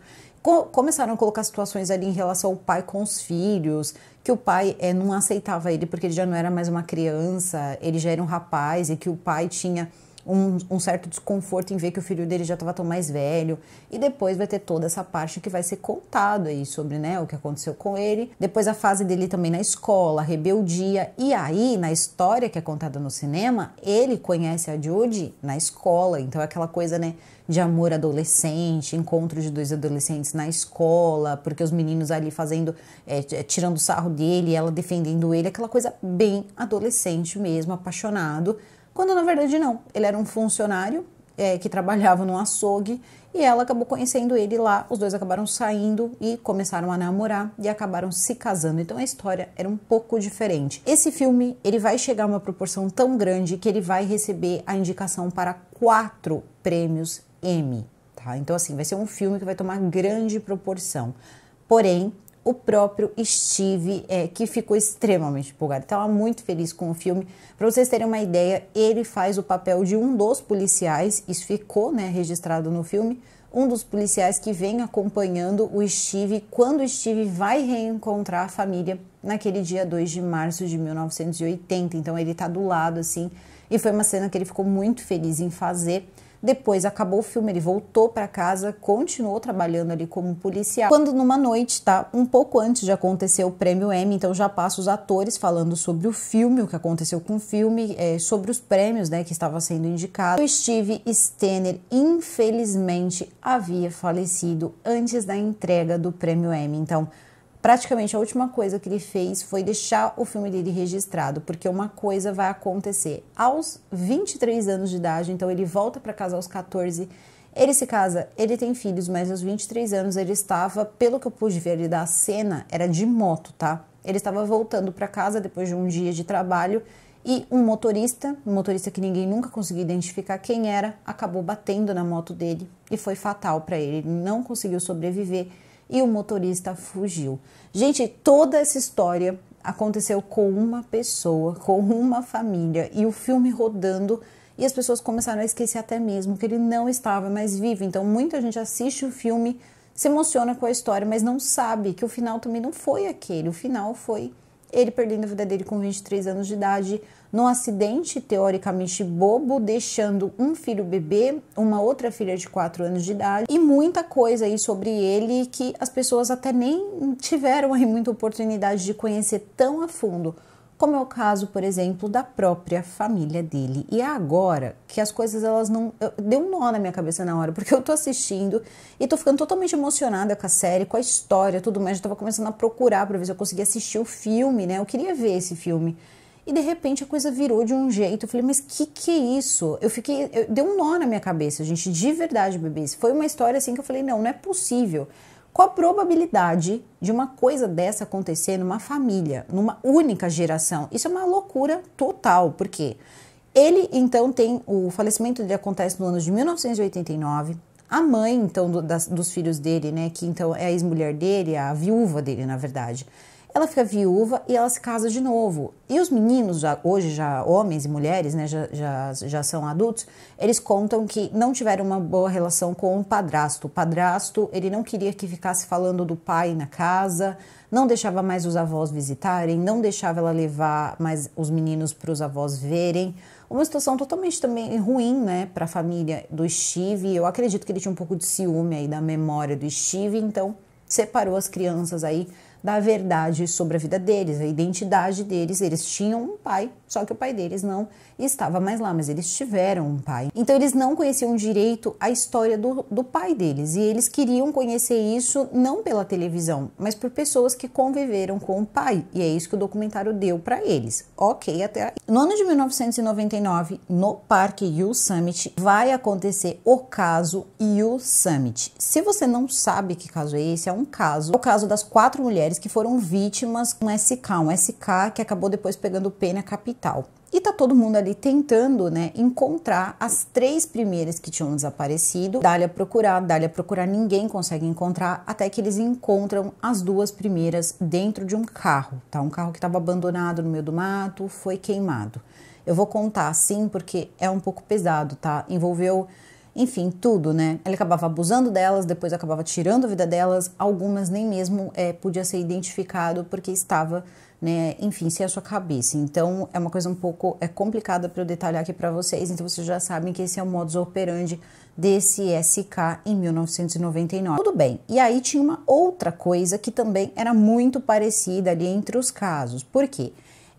começaram a colocar situações ali em relação ao pai com os filhos, que o pai é, não aceitava ele porque ele já não era mais uma criança, ele já era um rapaz e que o pai tinha um, um, certo desconforto em ver que o filho dele já estava tão mais velho. E depois vai ter toda essa parte que vai ser contado aí sobre né, o que aconteceu com ele. Depois a fase dele também na escola, rebeldia. E aí, na história que é contada no cinema, ele conhece a Judy na escola. Então é aquela coisa né, de amor adolescente, encontro de dois adolescentes na escola, porque os meninos ali fazendo, é, é tirando sarro dele, ela defendendo ele, aquela coisa bem adolescente mesmo, apaixonado quando na verdade não. Ele era um funcionário é, que trabalhava num açougue e ela acabou conhecendo ele lá. Os dois acabaram saindo e começaram a namorar e acabaram se casando. Então a história era um pouco diferente. Esse filme ele vai chegar a uma proporção tão grande que ele vai receber a indicação para quatro prêmios Emmy. Tá? Então assim vai ser um filme que vai tomar grande proporção. Porém, o próprio Steve, é, que ficou extremamente empolgado. Estava muito feliz com o filme. Para vocês terem uma ideia, ele faz o papel de um dos policiais, isso ficou né, registrado no filme, um dos policiais que vem acompanhando o Steve quando o Steve vai reencontrar a família naquele dia 2 de março de 1980. Então ele está do lado assim, e foi uma cena que ele ficou muito feliz em fazer. Depois acabou o filme, ele voltou para casa, continuou trabalhando ali como policial. Quando numa noite, tá? Um pouco antes de acontecer o prêmio Emmy, então já passa os atores falando sobre o filme, o que aconteceu com o filme, é, sobre os prêmios, né, que estava sendo indicado. O Steve Stenner, infelizmente, havia falecido antes da entrega do prêmio Emmy. Então, praticamente a última coisa que ele fez foi deixar o filme dele registrado, porque uma coisa vai acontecer. Aos 23 anos de idade, então ele volta para casa aos 14, ele se casa, ele tem filhos, mas aos 23 anos ele estava, pelo que eu pude ver ali da cena, era de moto, tá? Ele estava voltando para casa depois de um dia de trabalho e um motorista, um motorista que ninguém nunca conseguiu identificar quem era, acabou batendo na moto dele e foi fatal para ele. Ele não conseguiu sobreviver e o motorista fugiu. Gente, toda essa história aconteceu com uma pessoa, com uma família e o filme rodando e as pessoas começaram a esquecer até mesmo que ele não estava mais vivo. Então muita gente assiste o filme, se emociona com a história, mas não sabe que o final também não foi aquele. O final foi ele perdendo a vida dele com 23 anos de idade num acidente teoricamente bobo, deixando um filho bebê, uma outra filha de 4 anos de idade e muita coisa aí sobre ele que as pessoas até nem tiveram aí muita oportunidade de conhecer tão a fundo como é o caso, por exemplo, da própria família dele. E é agora que as coisas elas não. deu um nó na minha cabeça na hora, porque eu tô assistindo e tô ficando totalmente emocionada com a série, com a história, tudo mais. Eu tava começando a procurar pra ver se eu conseguia assistir o filme, né? Eu queria ver esse filme. E de repente a coisa virou de um jeito. Eu falei, mas que que é isso? Eu fiquei. Eu, deu um nó na minha cabeça, gente, de verdade, bebês. Foi uma história assim que eu falei, não, não é possível. Qual a probabilidade de uma coisa dessa acontecer numa família, numa única geração? Isso é uma loucura total, porque ele então tem. O falecimento dele acontece no ano de 1989. A mãe, então, do, das, dos filhos dele, né? Que então é a ex-mulher dele, a viúva dele, na verdade ela fica viúva e ela se casa de novo. E os meninos, hoje já homens e mulheres, né, já, já, já são adultos, eles contam que não tiveram uma boa relação com o padrasto. O padrasto, ele não queria que ficasse falando do pai na casa, não deixava mais os avós visitarem, não deixava ela levar mais os meninos para os avós verem. Uma situação totalmente também ruim, né, para a família do Steve. Eu acredito que ele tinha um pouco de ciúme aí da memória do Steve, então separou as crianças aí da verdade sobre a vida deles, a identidade deles. Eles tinham um pai, só que o pai deles não estava mais lá, mas eles tiveram um pai. Então eles não conheciam direito a história do, do pai deles e eles queriam conhecer isso não pela televisão, mas por pessoas que conviveram com o pai. E é isso que o documentário deu para eles. Ok, até aí. No ano de 1999, no Parque Yosemite, vai acontecer o caso Yosemite. Se você não sabe que caso é esse, é um caso, é o caso das quatro mulheres mulheres que foram vítimas com SK, um SK que acabou depois pegando pena capital. E tá todo mundo ali tentando, né, encontrar as três primeiras que tinham desaparecido. Dá-lhe a procurar, dá-lhe a procurar, ninguém consegue encontrar, até que eles encontram as duas primeiras dentro de um carro, tá? Um carro que estava abandonado no meio do mato, foi queimado. Eu vou contar assim porque é um pouco pesado, tá? Envolveu enfim, tudo, né? Ele acabava abusando delas, depois acabava tirando a vida delas, algumas nem mesmo é, podia ser identificado porque estava, né, enfim, sem a sua cabeça. Então é uma coisa um pouco é complicada para eu detalhar aqui para vocês, então vocês já sabem que esse é o modus operandi desse SK em 1999. Tudo bem, e aí tinha uma outra coisa que também era muito parecida ali entre os casos, por quê?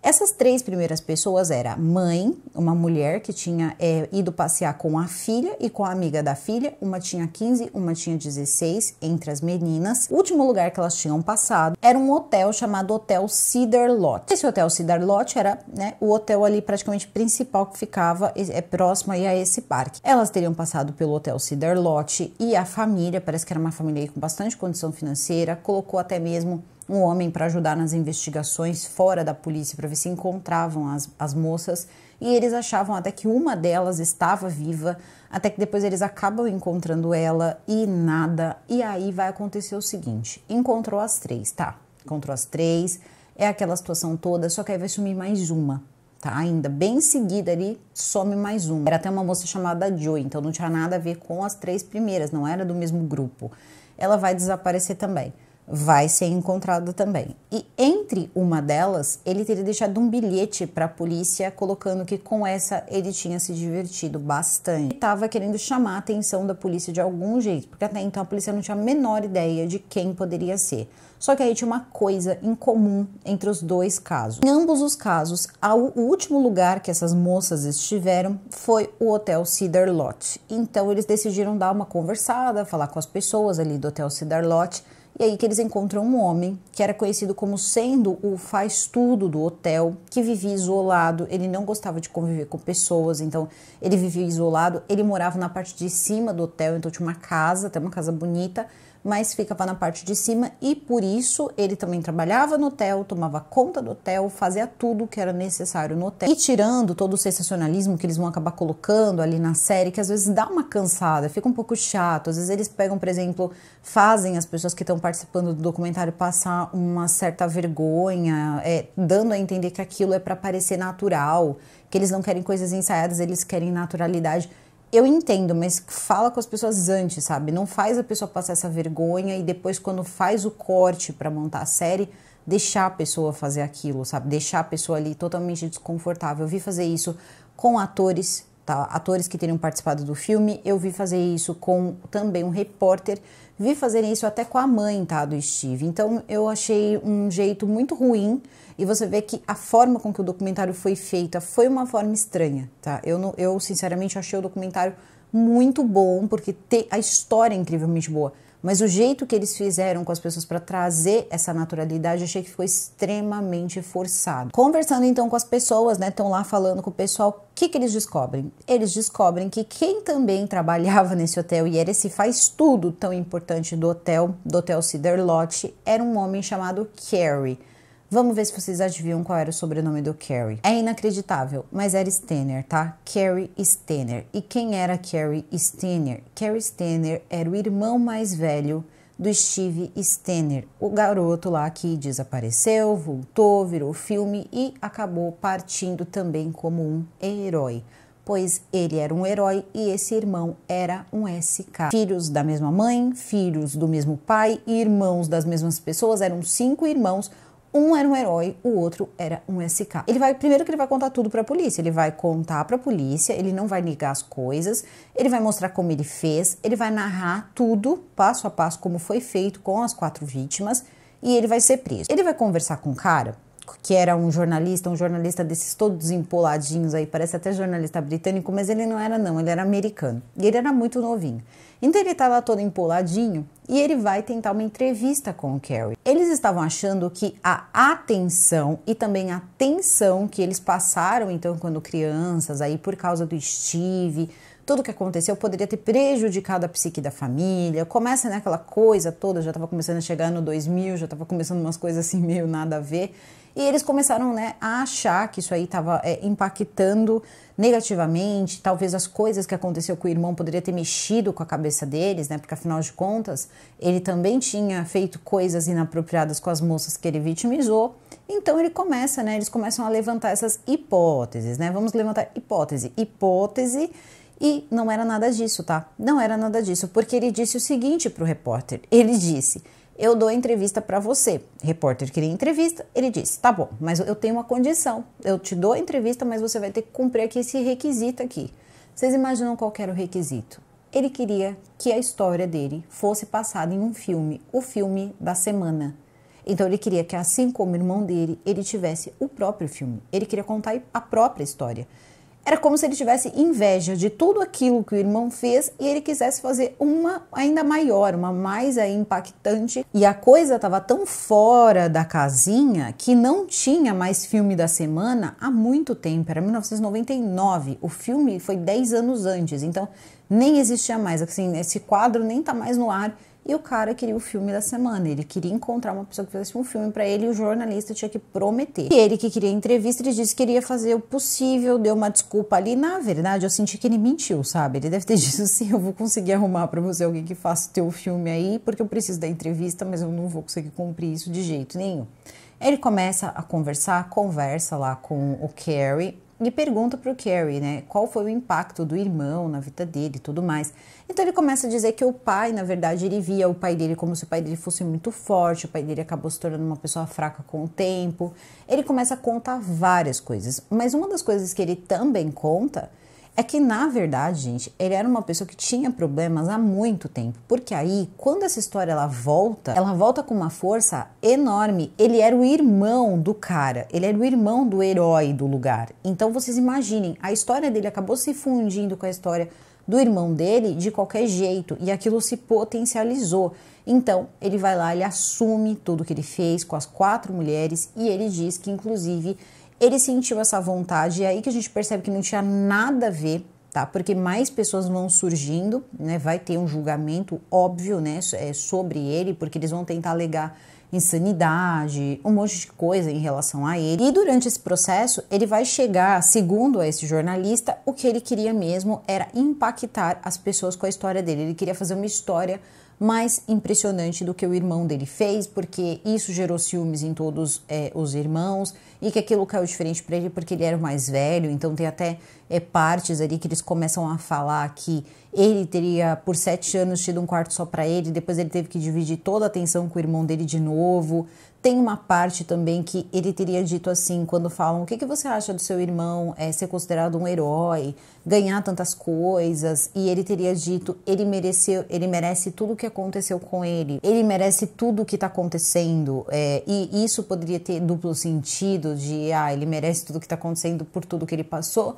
Essas três primeiras pessoas era mãe, uma mulher que tinha é, ido passear com a filha e com a amiga da filha, uma tinha 15, uma tinha 16, entre as meninas. O último lugar que elas tinham passado era um hotel chamado Hotel Cedar Lot. Esse hotel Cedar Lot era né, o hotel ali praticamente principal que ficava é, próximo aí a esse parque. Elas teriam passado pelo Hotel Cedar Lot e a família, parece que era uma família com bastante condição financeira, colocou até mesmo um homem para ajudar nas investigações fora da polícia para ver se encontravam as, as moças e eles achavam até que uma delas estava viva, até que depois eles acabam encontrando ela e nada. E aí vai acontecer o seguinte: encontrou as três, tá? Encontrou as três, é aquela situação toda, só que aí vai sumir mais uma. Tá, ainda bem em seguida ali, some mais uma. Era até uma moça chamada Joy, então não tinha nada a ver com as três primeiras, não era do mesmo grupo. Ela vai desaparecer também vai ser encontrado também. E entre uma delas, ele teria deixado um bilhete para a polícia colocando que com essa ele tinha se divertido bastante. Estava querendo chamar a atenção da polícia de algum jeito, porque até então a polícia não tinha a menor ideia de quem poderia ser. Só que aí tinha uma coisa em comum entre os dois casos. Em ambos os casos, o último lugar que essas moças estiveram foi o Hotel Cedar Lodge. Então eles decidiram dar uma conversada, falar com as pessoas ali do Hotel Cedar Lodge e aí que eles encontram um homem que era conhecido como sendo o faz tudo do hotel, que vivia isolado, ele não gostava de conviver com pessoas, então ele vivia isolado, ele morava na parte de cima do hotel, então tinha uma casa, até uma casa bonita, mas ficava na parte de cima e por isso ele também trabalhava no hotel, tomava conta do hotel, fazia tudo que era necessário no hotel. E tirando todo o sensacionalismo que eles vão acabar colocando ali na série, que às vezes dá uma cansada, fica um pouco chato. Às vezes eles pegam, por exemplo, fazem as pessoas que estão participando do documentário passar uma certa vergonha, é, dando a entender que aquilo é para parecer natural, que eles não querem coisas ensaiadas, eles querem naturalidade eu entendo, mas fala com as pessoas antes, sabe? Não faz a pessoa passar essa vergonha e depois, quando faz o corte para montar a série, deixar a pessoa fazer aquilo, sabe? Deixar a pessoa ali totalmente desconfortável. Eu vi fazer isso com atores, tá? Atores que teriam participado do filme. Eu vi fazer isso com também um repórter. Vi fazer isso até com a mãe, tá? Do Steve. Então, eu achei um jeito muito ruim e você vê que a forma com que o documentário foi feita foi uma forma estranha, tá? Eu, não, eu sinceramente achei o documentário muito bom, porque te, a história é incrivelmente boa, mas o jeito que eles fizeram com as pessoas para trazer essa naturalidade, achei que ficou extremamente forçado. Conversando então com as pessoas, né, estão lá falando com o pessoal, o que, que eles descobrem? Eles descobrem que quem também trabalhava nesse hotel e era esse faz tudo tão importante do hotel, do hotel Cedar Lodge, era um homem chamado Carrie. Vamos ver se vocês adivinham qual era o sobrenome do Carrie. É inacreditável, mas era Stenner, tá? Carrie Stenner. E quem era Carrie Stenner? Carrie Stenner era o irmão mais velho do Steve Stenner, o garoto lá que desapareceu, voltou, virou filme e acabou partindo também como um herói pois ele era um herói e esse irmão era um SK. Filhos da mesma mãe, filhos do mesmo pai, irmãos das mesmas pessoas, eram cinco irmãos, um era um herói, o outro era um SK. Ele vai primeiro que ele vai contar tudo para a polícia. Ele vai contar para a polícia, ele não vai negar as coisas, ele vai mostrar como ele fez, ele vai narrar tudo passo a passo como foi feito com as quatro vítimas e ele vai ser preso. Ele vai conversar com o cara que era um jornalista, um jornalista desses todos empoladinhos aí, parece até jornalista britânico, mas ele não era não, ele era americano. E ele era muito novinho. Então ele estava todo empoladinho e ele vai tentar uma entrevista com o Carrie. Eles estavam achando que a atenção e também a tensão que eles passaram então quando crianças aí por causa do Steve, tudo o que aconteceu poderia ter prejudicado a psique da família. Começa naquela né, coisa toda, já estava começando a chegar no 2000, já estava começando umas coisas assim meio nada a ver. E eles começaram né, a achar que isso aí estava é, impactando negativamente, talvez as coisas que aconteceu com o irmão poderia ter mexido com a cabeça deles, né? Porque afinal de contas, ele também tinha feito coisas inapropriadas com as moças que ele vitimizou. Então ele começa, né? Eles começam a levantar essas hipóteses, né? Vamos levantar hipótese, hipótese e não era nada disso, tá? Não era nada disso, porque ele disse o seguinte para o repórter: ele disse, eu dou entrevista para você. O repórter queria entrevista, ele disse: tá bom, mas eu tenho uma condição. Eu te dou entrevista, mas você vai ter que cumprir aqui esse requisito aqui. Vocês imaginam qual era o requisito? Ele queria que a história dele fosse passada em um filme, o filme da semana. Então ele queria que, assim como o irmão dele, ele tivesse o próprio filme. Ele queria contar a própria história. Era como se ele tivesse inveja de tudo aquilo que o irmão fez e ele quisesse fazer uma ainda maior, uma mais impactante. E a coisa estava tão fora da casinha que não tinha mais filme da semana há muito tempo. Era 1999. O filme foi 10 anos antes, então nem existia mais. Assim, esse quadro nem está mais no ar e o cara queria o filme da semana. Ele queria encontrar uma pessoa que fizesse um filme para ele e o jornalista tinha que prometer. E ele que queria entrevista, ele disse que queria fazer o possível, deu uma desculpa ali. Na verdade, eu senti que ele mentiu, sabe? Ele deve ter dito assim: eu vou conseguir arrumar para você alguém que faça o teu filme aí, porque eu preciso da entrevista, mas eu não vou conseguir cumprir isso de jeito nenhum. Ele começa a conversar, conversa lá com o Carrie, e pergunta para o Carrie, né, qual foi o impacto do irmão na vida dele e tudo mais. Então ele começa a dizer que o pai, na verdade, ele via o pai dele como se o pai dele fosse muito forte, o pai dele acabou se tornando uma pessoa fraca com o tempo. Ele começa a contar várias coisas, mas uma das coisas que ele também conta é que na verdade, gente, ele era uma pessoa que tinha problemas há muito tempo, porque aí, quando essa história ela volta, ela volta com uma força enorme. Ele era o irmão do cara, ele era o irmão do herói do lugar. Então vocês imaginem, a história dele acabou se fundindo com a história do irmão dele de qualquer jeito e aquilo se potencializou. Então ele vai lá, ele assume tudo que ele fez com as quatro mulheres e ele diz que inclusive ele sentiu essa vontade, e é aí que a gente percebe que não tinha nada a ver tá? Porque mais pessoas vão surgindo, né? Vai ter um julgamento óbvio, né? É, sobre ele, porque eles vão tentar alegar insanidade, um monte de coisa em relação a ele. E durante esse processo, ele vai chegar, segundo esse jornalista, o que ele queria mesmo era impactar as pessoas com a história dele. Ele queria fazer uma história mais impressionante do que o irmão dele fez, porque isso gerou ciúmes em todos é, os irmãos e que aquilo caiu diferente para ele porque ele era o mais velho. Então tem até é, partes ali que eles começam a falar que ele teria por sete anos tido um quarto só para ele, depois ele teve que dividir toda a atenção com o irmão dele de novo. Tem uma parte também que ele teria dito assim, quando falam o que, que você acha do seu irmão é, ser considerado um herói, ganhar tantas coisas, e ele teria dito ele mereceu, ele merece tudo o que aconteceu com ele, ele merece tudo o que está acontecendo, é, e isso poderia ter duplo sentido de ah ele merece tudo o que está acontecendo por tudo que ele passou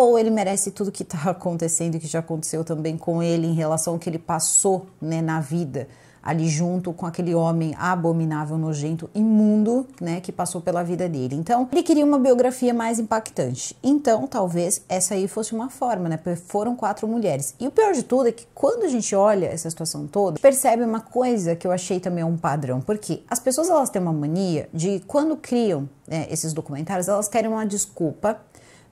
ou ele merece tudo que está acontecendo e que já aconteceu também com ele em relação ao que ele passou né, na vida ali junto com aquele homem abominável, nojento, imundo, né, que passou pela vida dele. Então, ele queria uma biografia mais impactante. Então, talvez essa aí fosse uma forma, né? Porque foram quatro mulheres. E o pior de tudo é que quando a gente olha essa situação toda, percebe uma coisa que eu achei também um padrão, porque as pessoas elas têm uma mania de quando criam né, esses documentários, elas querem uma desculpa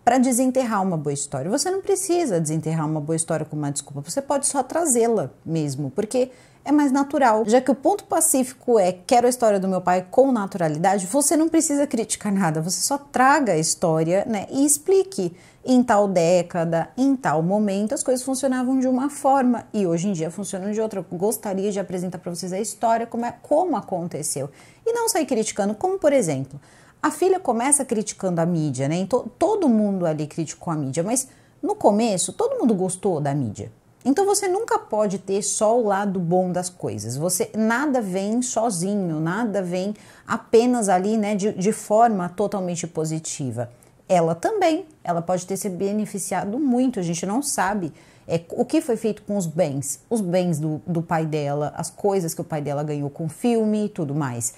para desenterrar uma boa história. Você não precisa desenterrar uma boa história com uma desculpa, você pode só trazê-la mesmo, porque é mais natural. Já que o ponto pacífico é quero a história do meu pai com naturalidade, você não precisa criticar nada, você só traga a história, né, e explique em tal década, em tal momento, as coisas funcionavam de uma forma e hoje em dia funcionam de outra. Eu gostaria de apresentar para vocês a história, como é como aconteceu. E não sair criticando, como por exemplo, a filha começa criticando a mídia, né? Então, todo mundo ali criticou a mídia, mas no começo todo mundo gostou da mídia. Então você nunca pode ter só o lado bom das coisas. Você nada vem sozinho, nada vem apenas ali, né, de, de forma totalmente positiva. Ela também, ela pode ter se beneficiado muito. A gente não sabe é, o que foi feito com os bens, os bens do, do pai dela, as coisas que o pai dela ganhou com o filme e tudo mais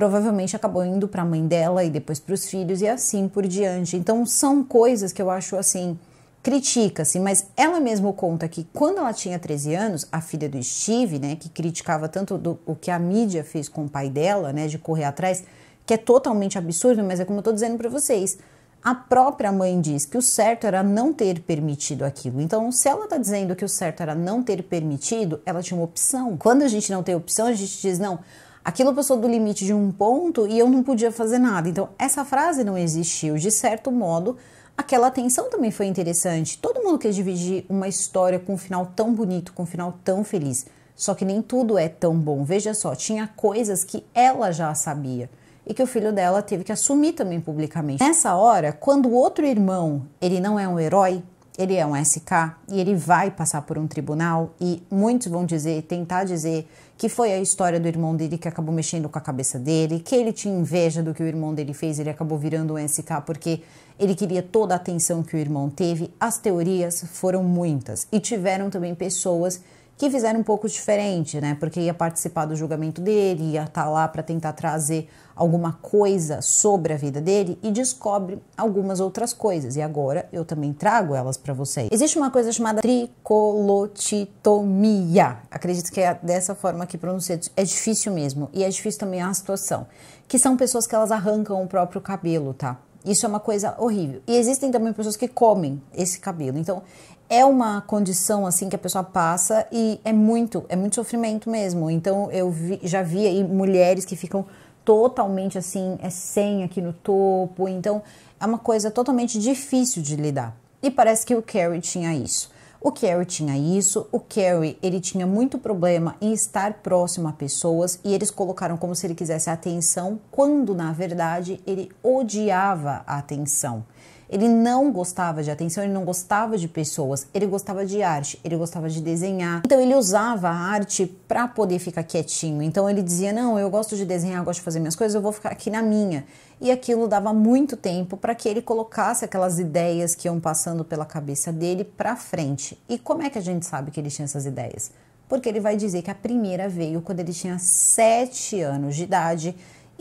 provavelmente acabou indo para a mãe dela e depois para os filhos e assim por diante. Então são coisas que eu acho assim, critica-se, assim, mas ela mesma conta que quando ela tinha 13 anos, a filha do Steve, né, que criticava tanto do, o que a mídia fez com o pai dela, né, de correr atrás, que é totalmente absurdo, mas é como eu tô dizendo para vocês. A própria mãe diz que o certo era não ter permitido aquilo. Então, se ela está dizendo que o certo era não ter permitido, ela tinha uma opção. Quando a gente não tem opção, a gente diz: não, Aquilo passou do limite de um ponto e eu não podia fazer nada. Então, essa frase não existiu. De certo modo, aquela atenção também foi interessante. Todo mundo quer dividir uma história com um final tão bonito, com um final tão feliz. Só que nem tudo é tão bom. Veja só, tinha coisas que ela já sabia e que o filho dela teve que assumir também publicamente. Nessa hora, quando o outro irmão, ele não é um herói, ele é um SK e ele vai passar por um tribunal e muitos vão dizer, tentar dizer que foi a história do irmão dele que acabou mexendo com a cabeça dele, que ele tinha inveja do que o irmão dele fez, ele acabou virando um SK porque ele queria toda a atenção que o irmão teve. As teorias foram muitas e tiveram também pessoas que fizeram um pouco diferente, né? Porque ia participar do julgamento dele, ia estar tá lá para tentar trazer alguma coisa sobre a vida dele e descobre algumas outras coisas. E agora eu também trago elas para vocês. Existe uma coisa chamada tricolotitomia. Acredito que é dessa forma que pronuncia. É difícil mesmo. E é difícil também a situação. Que são pessoas que elas arrancam o próprio cabelo, tá? Isso é uma coisa horrível. E existem também pessoas que comem esse cabelo. Então, é uma condição assim que a pessoa passa e é muito, é muito sofrimento mesmo. Então eu vi, já vi aí mulheres que ficam totalmente assim, é sem aqui no topo, então é uma coisa totalmente difícil de lidar. E parece que o Carrie tinha isso. O Carrie tinha isso, o Carrie, ele tinha muito problema em estar próximo a pessoas e eles colocaram como se ele quisesse atenção, quando na verdade ele odiava a atenção. Ele não gostava de atenção, ele não gostava de pessoas, ele gostava de arte, ele gostava de desenhar. Então ele usava a arte para poder ficar quietinho. Então ele dizia: "Não, eu gosto de desenhar, gosto de fazer minhas coisas, eu vou ficar aqui na minha". E aquilo dava muito tempo para que ele colocasse aquelas ideias que iam passando pela cabeça dele para frente. E como é que a gente sabe que ele tinha essas ideias? Porque ele vai dizer que a primeira veio quando ele tinha sete anos de idade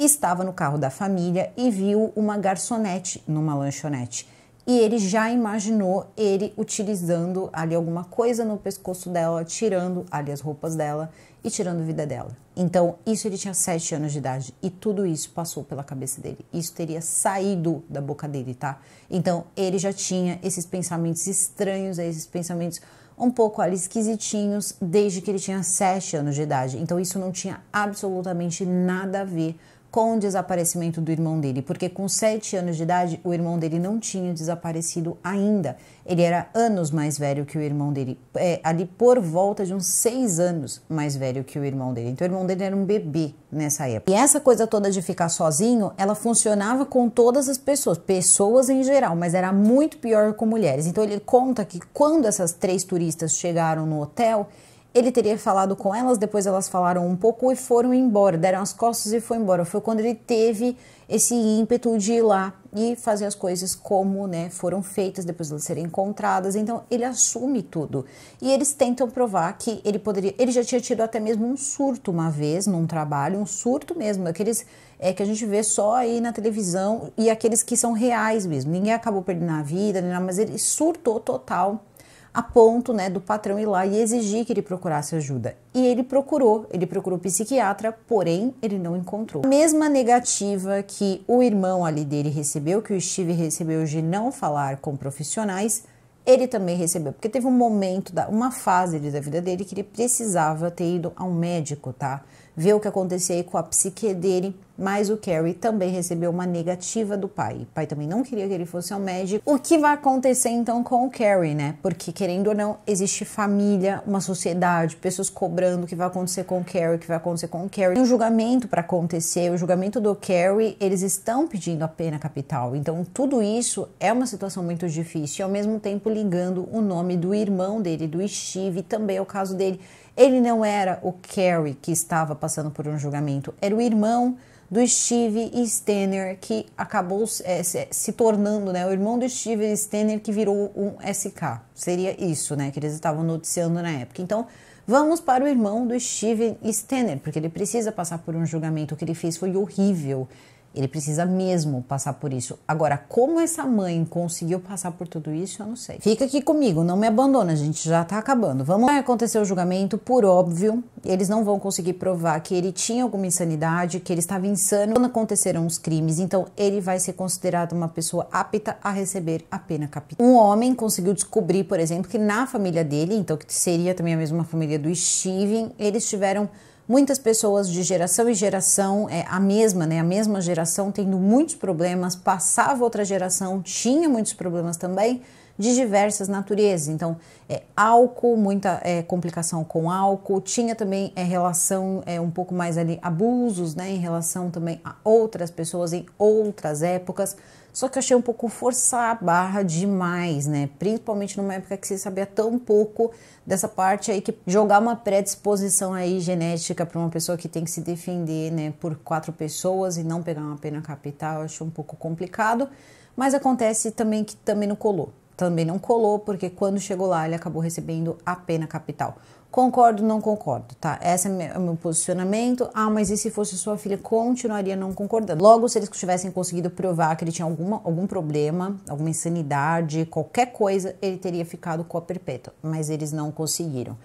estava no carro da família e viu uma garçonete numa lanchonete. E ele já imaginou ele utilizando ali alguma coisa no pescoço dela, tirando ali as roupas dela e tirando a vida dela. Então, isso ele tinha 7 anos de idade e tudo isso passou pela cabeça dele. Isso teria saído da boca dele, tá? Então, ele já tinha esses pensamentos estranhos, esses pensamentos um pouco ali esquisitinhos desde que ele tinha 7 anos de idade. Então, isso não tinha absolutamente nada a ver com o desaparecimento do irmão dele, porque com 7 anos de idade o irmão dele não tinha desaparecido ainda. Ele era anos mais velho que o irmão dele, é, ali por volta de uns 6 anos mais velho que o irmão dele. Então o irmão dele era um bebê nessa época. E essa coisa toda de ficar sozinho, ela funcionava com todas as pessoas, pessoas em geral, mas era muito pior com mulheres. Então ele conta que quando essas três turistas chegaram no hotel, ele teria falado com elas, depois elas falaram um pouco e foram embora, deram as costas e foi embora. Foi quando ele teve esse ímpeto de ir lá e fazer as coisas como né, foram feitas, depois de elas serem encontradas. Então ele assume tudo. E eles tentam provar que ele poderia. Ele já tinha tido até mesmo um surto uma vez num trabalho, um surto mesmo, aqueles é, que a gente vê só aí na televisão e aqueles que são reais mesmo. Ninguém acabou perdendo a vida, mas ele surtou total a ponto né, do patrão ir lá e exigir que ele procurasse ajuda. E ele procurou, ele procurou psiquiatra, porém ele não encontrou. A mesma negativa que o irmão ali dele recebeu, que o Steve recebeu de não falar com profissionais, ele também recebeu, porque teve um momento, da, uma fase da vida dele que ele precisava ter ido a um médico, tá? ver o que acontecia com a psique dele, mas o Carrie também recebeu uma negativa do pai. O pai também não queria que ele fosse ao médico. O que vai acontecer então com o Carrie, né? Porque querendo ou não, existe família, uma sociedade, pessoas cobrando o que vai acontecer com o Carrie, o que vai acontecer com o Carrie. Tem um julgamento para acontecer, o julgamento do Carrie, eles estão pedindo a pena capital. Então, tudo isso é uma situação muito difícil e ao mesmo tempo ligando o nome do irmão dele, do Steve, também é o caso dele ele não era o Kerry que estava passando por um julgamento, era o irmão do Steve Stenner que acabou é, se, tornando, né, o irmão do Steve Stenner que virou um SK. Seria isso, né, que eles estavam noticiando na época. Então, vamos para o irmão do Steve Stenner, porque ele precisa passar por um julgamento. O que ele fez foi horrível. Ele precisa mesmo passar por isso. Agora, como essa mãe conseguiu passar por tudo isso, eu não sei. Fica aqui comigo, não me abandona, a gente já tá acabando. Vamos Vai acontecer o julgamento, por óbvio, eles não vão conseguir provar que ele tinha alguma insanidade, que ele estava insano quando aconteceram os crimes, então ele vai ser considerado uma pessoa apta a receber a pena capital. Um homem conseguiu descobrir, por exemplo, que na família dele, então que seria também a mesma família do Steven, eles tiveram muitas pessoas de geração em geração, é, a mesma, né, a mesma geração tendo muitos problemas, passava outra geração, tinha muitos problemas também, de diversas naturezas. Então, é, álcool, muita é, complicação com álcool, tinha também é, relação é, um pouco mais ali, abusos, né, em relação também a outras pessoas em outras épocas. Só que eu achei um pouco forçar a barra demais, né? Principalmente numa época que se sabia tão pouco dessa parte aí que jogar uma predisposição aí genética para uma pessoa que tem que se defender, né, por quatro pessoas e não pegar uma pena capital, eu acho um pouco complicado, mas acontece também que também não colou. Também não colou porque quando chegou lá ele acabou recebendo a pena capital. Concordo, não concordo, tá? Esse é o é meu posicionamento. Ah, mas e se fosse sua filha? Continuaria não concordando. Logo, se eles tivessem conseguido provar que ele tinha alguma, algum problema, alguma insanidade, qualquer coisa, ele teria ficado com a perpétua. Mas eles não conseguiram.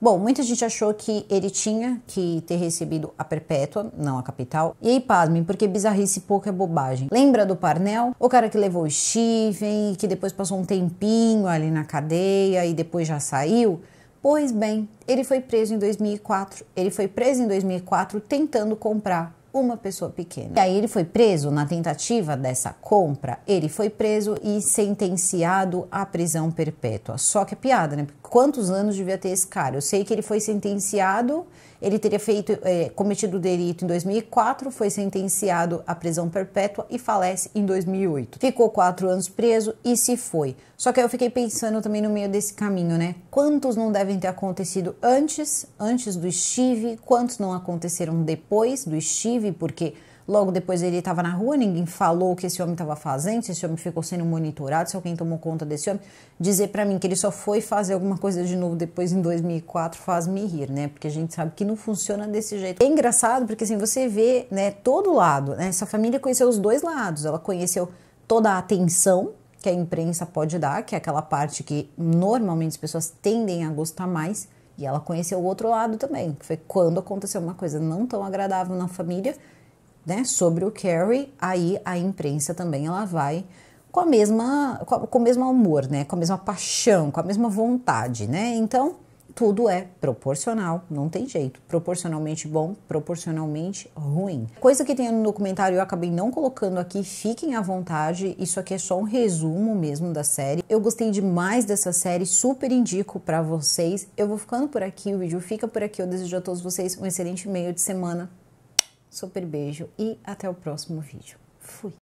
Bom, muita gente achou que ele tinha que ter recebido a perpétua, não a capital. E aí, pasmem, porque bizarrice pouco é bobagem. Lembra do Parnell? O cara que levou o Steven e que depois passou um tempinho ali na cadeia e depois já saiu? Pois bem, ele foi preso em 2004. Ele foi preso em 2004 tentando comprar uma pessoa pequena. E aí ele foi preso na tentativa dessa compra, ele foi preso e sentenciado à prisão perpétua. Só que é piada, né? Quantos anos devia ter esse cara? Eu sei que ele foi sentenciado ele teria feito, é, cometido o delito em 2004, foi sentenciado à prisão perpétua e falece em 2008. Ficou quatro anos preso e se foi. Só que eu fiquei pensando também no meio desse caminho, né? Quantos não devem ter acontecido antes, antes do Steve? Quantos não aconteceram depois do Steve? Porque Logo depois ele estava na rua, ninguém falou o que esse homem estava fazendo, se esse homem ficou sendo monitorado, se alguém tomou conta desse homem. Dizer para mim que ele só foi fazer alguma coisa de novo depois em 2004 faz me rir, né? Porque a gente sabe que não funciona desse jeito. É engraçado porque assim, você vê, né, todo lado, né? Essa família conheceu os dois lados. Ela conheceu toda a atenção que a imprensa pode dar, que é aquela parte que normalmente as pessoas tendem a gostar mais, e ela conheceu o outro lado também, que foi quando aconteceu uma coisa não tão agradável na família né, sobre o Kerry, aí a imprensa também ela vai com a mesma com o mesmo amor, né, com a mesma paixão, com a mesma vontade, né? Então, tudo é proporcional, não tem jeito. Proporcionalmente bom, proporcionalmente ruim. Coisa que tem no documentário eu acabei não colocando aqui, fiquem à vontade. Isso aqui é só um resumo mesmo da série. Eu gostei demais dessa série, super indico para vocês. Eu vou ficando por aqui, o vídeo fica por aqui. Eu desejo a todos vocês um excelente meio de semana super beijo e até o próximo vídeo. Fui!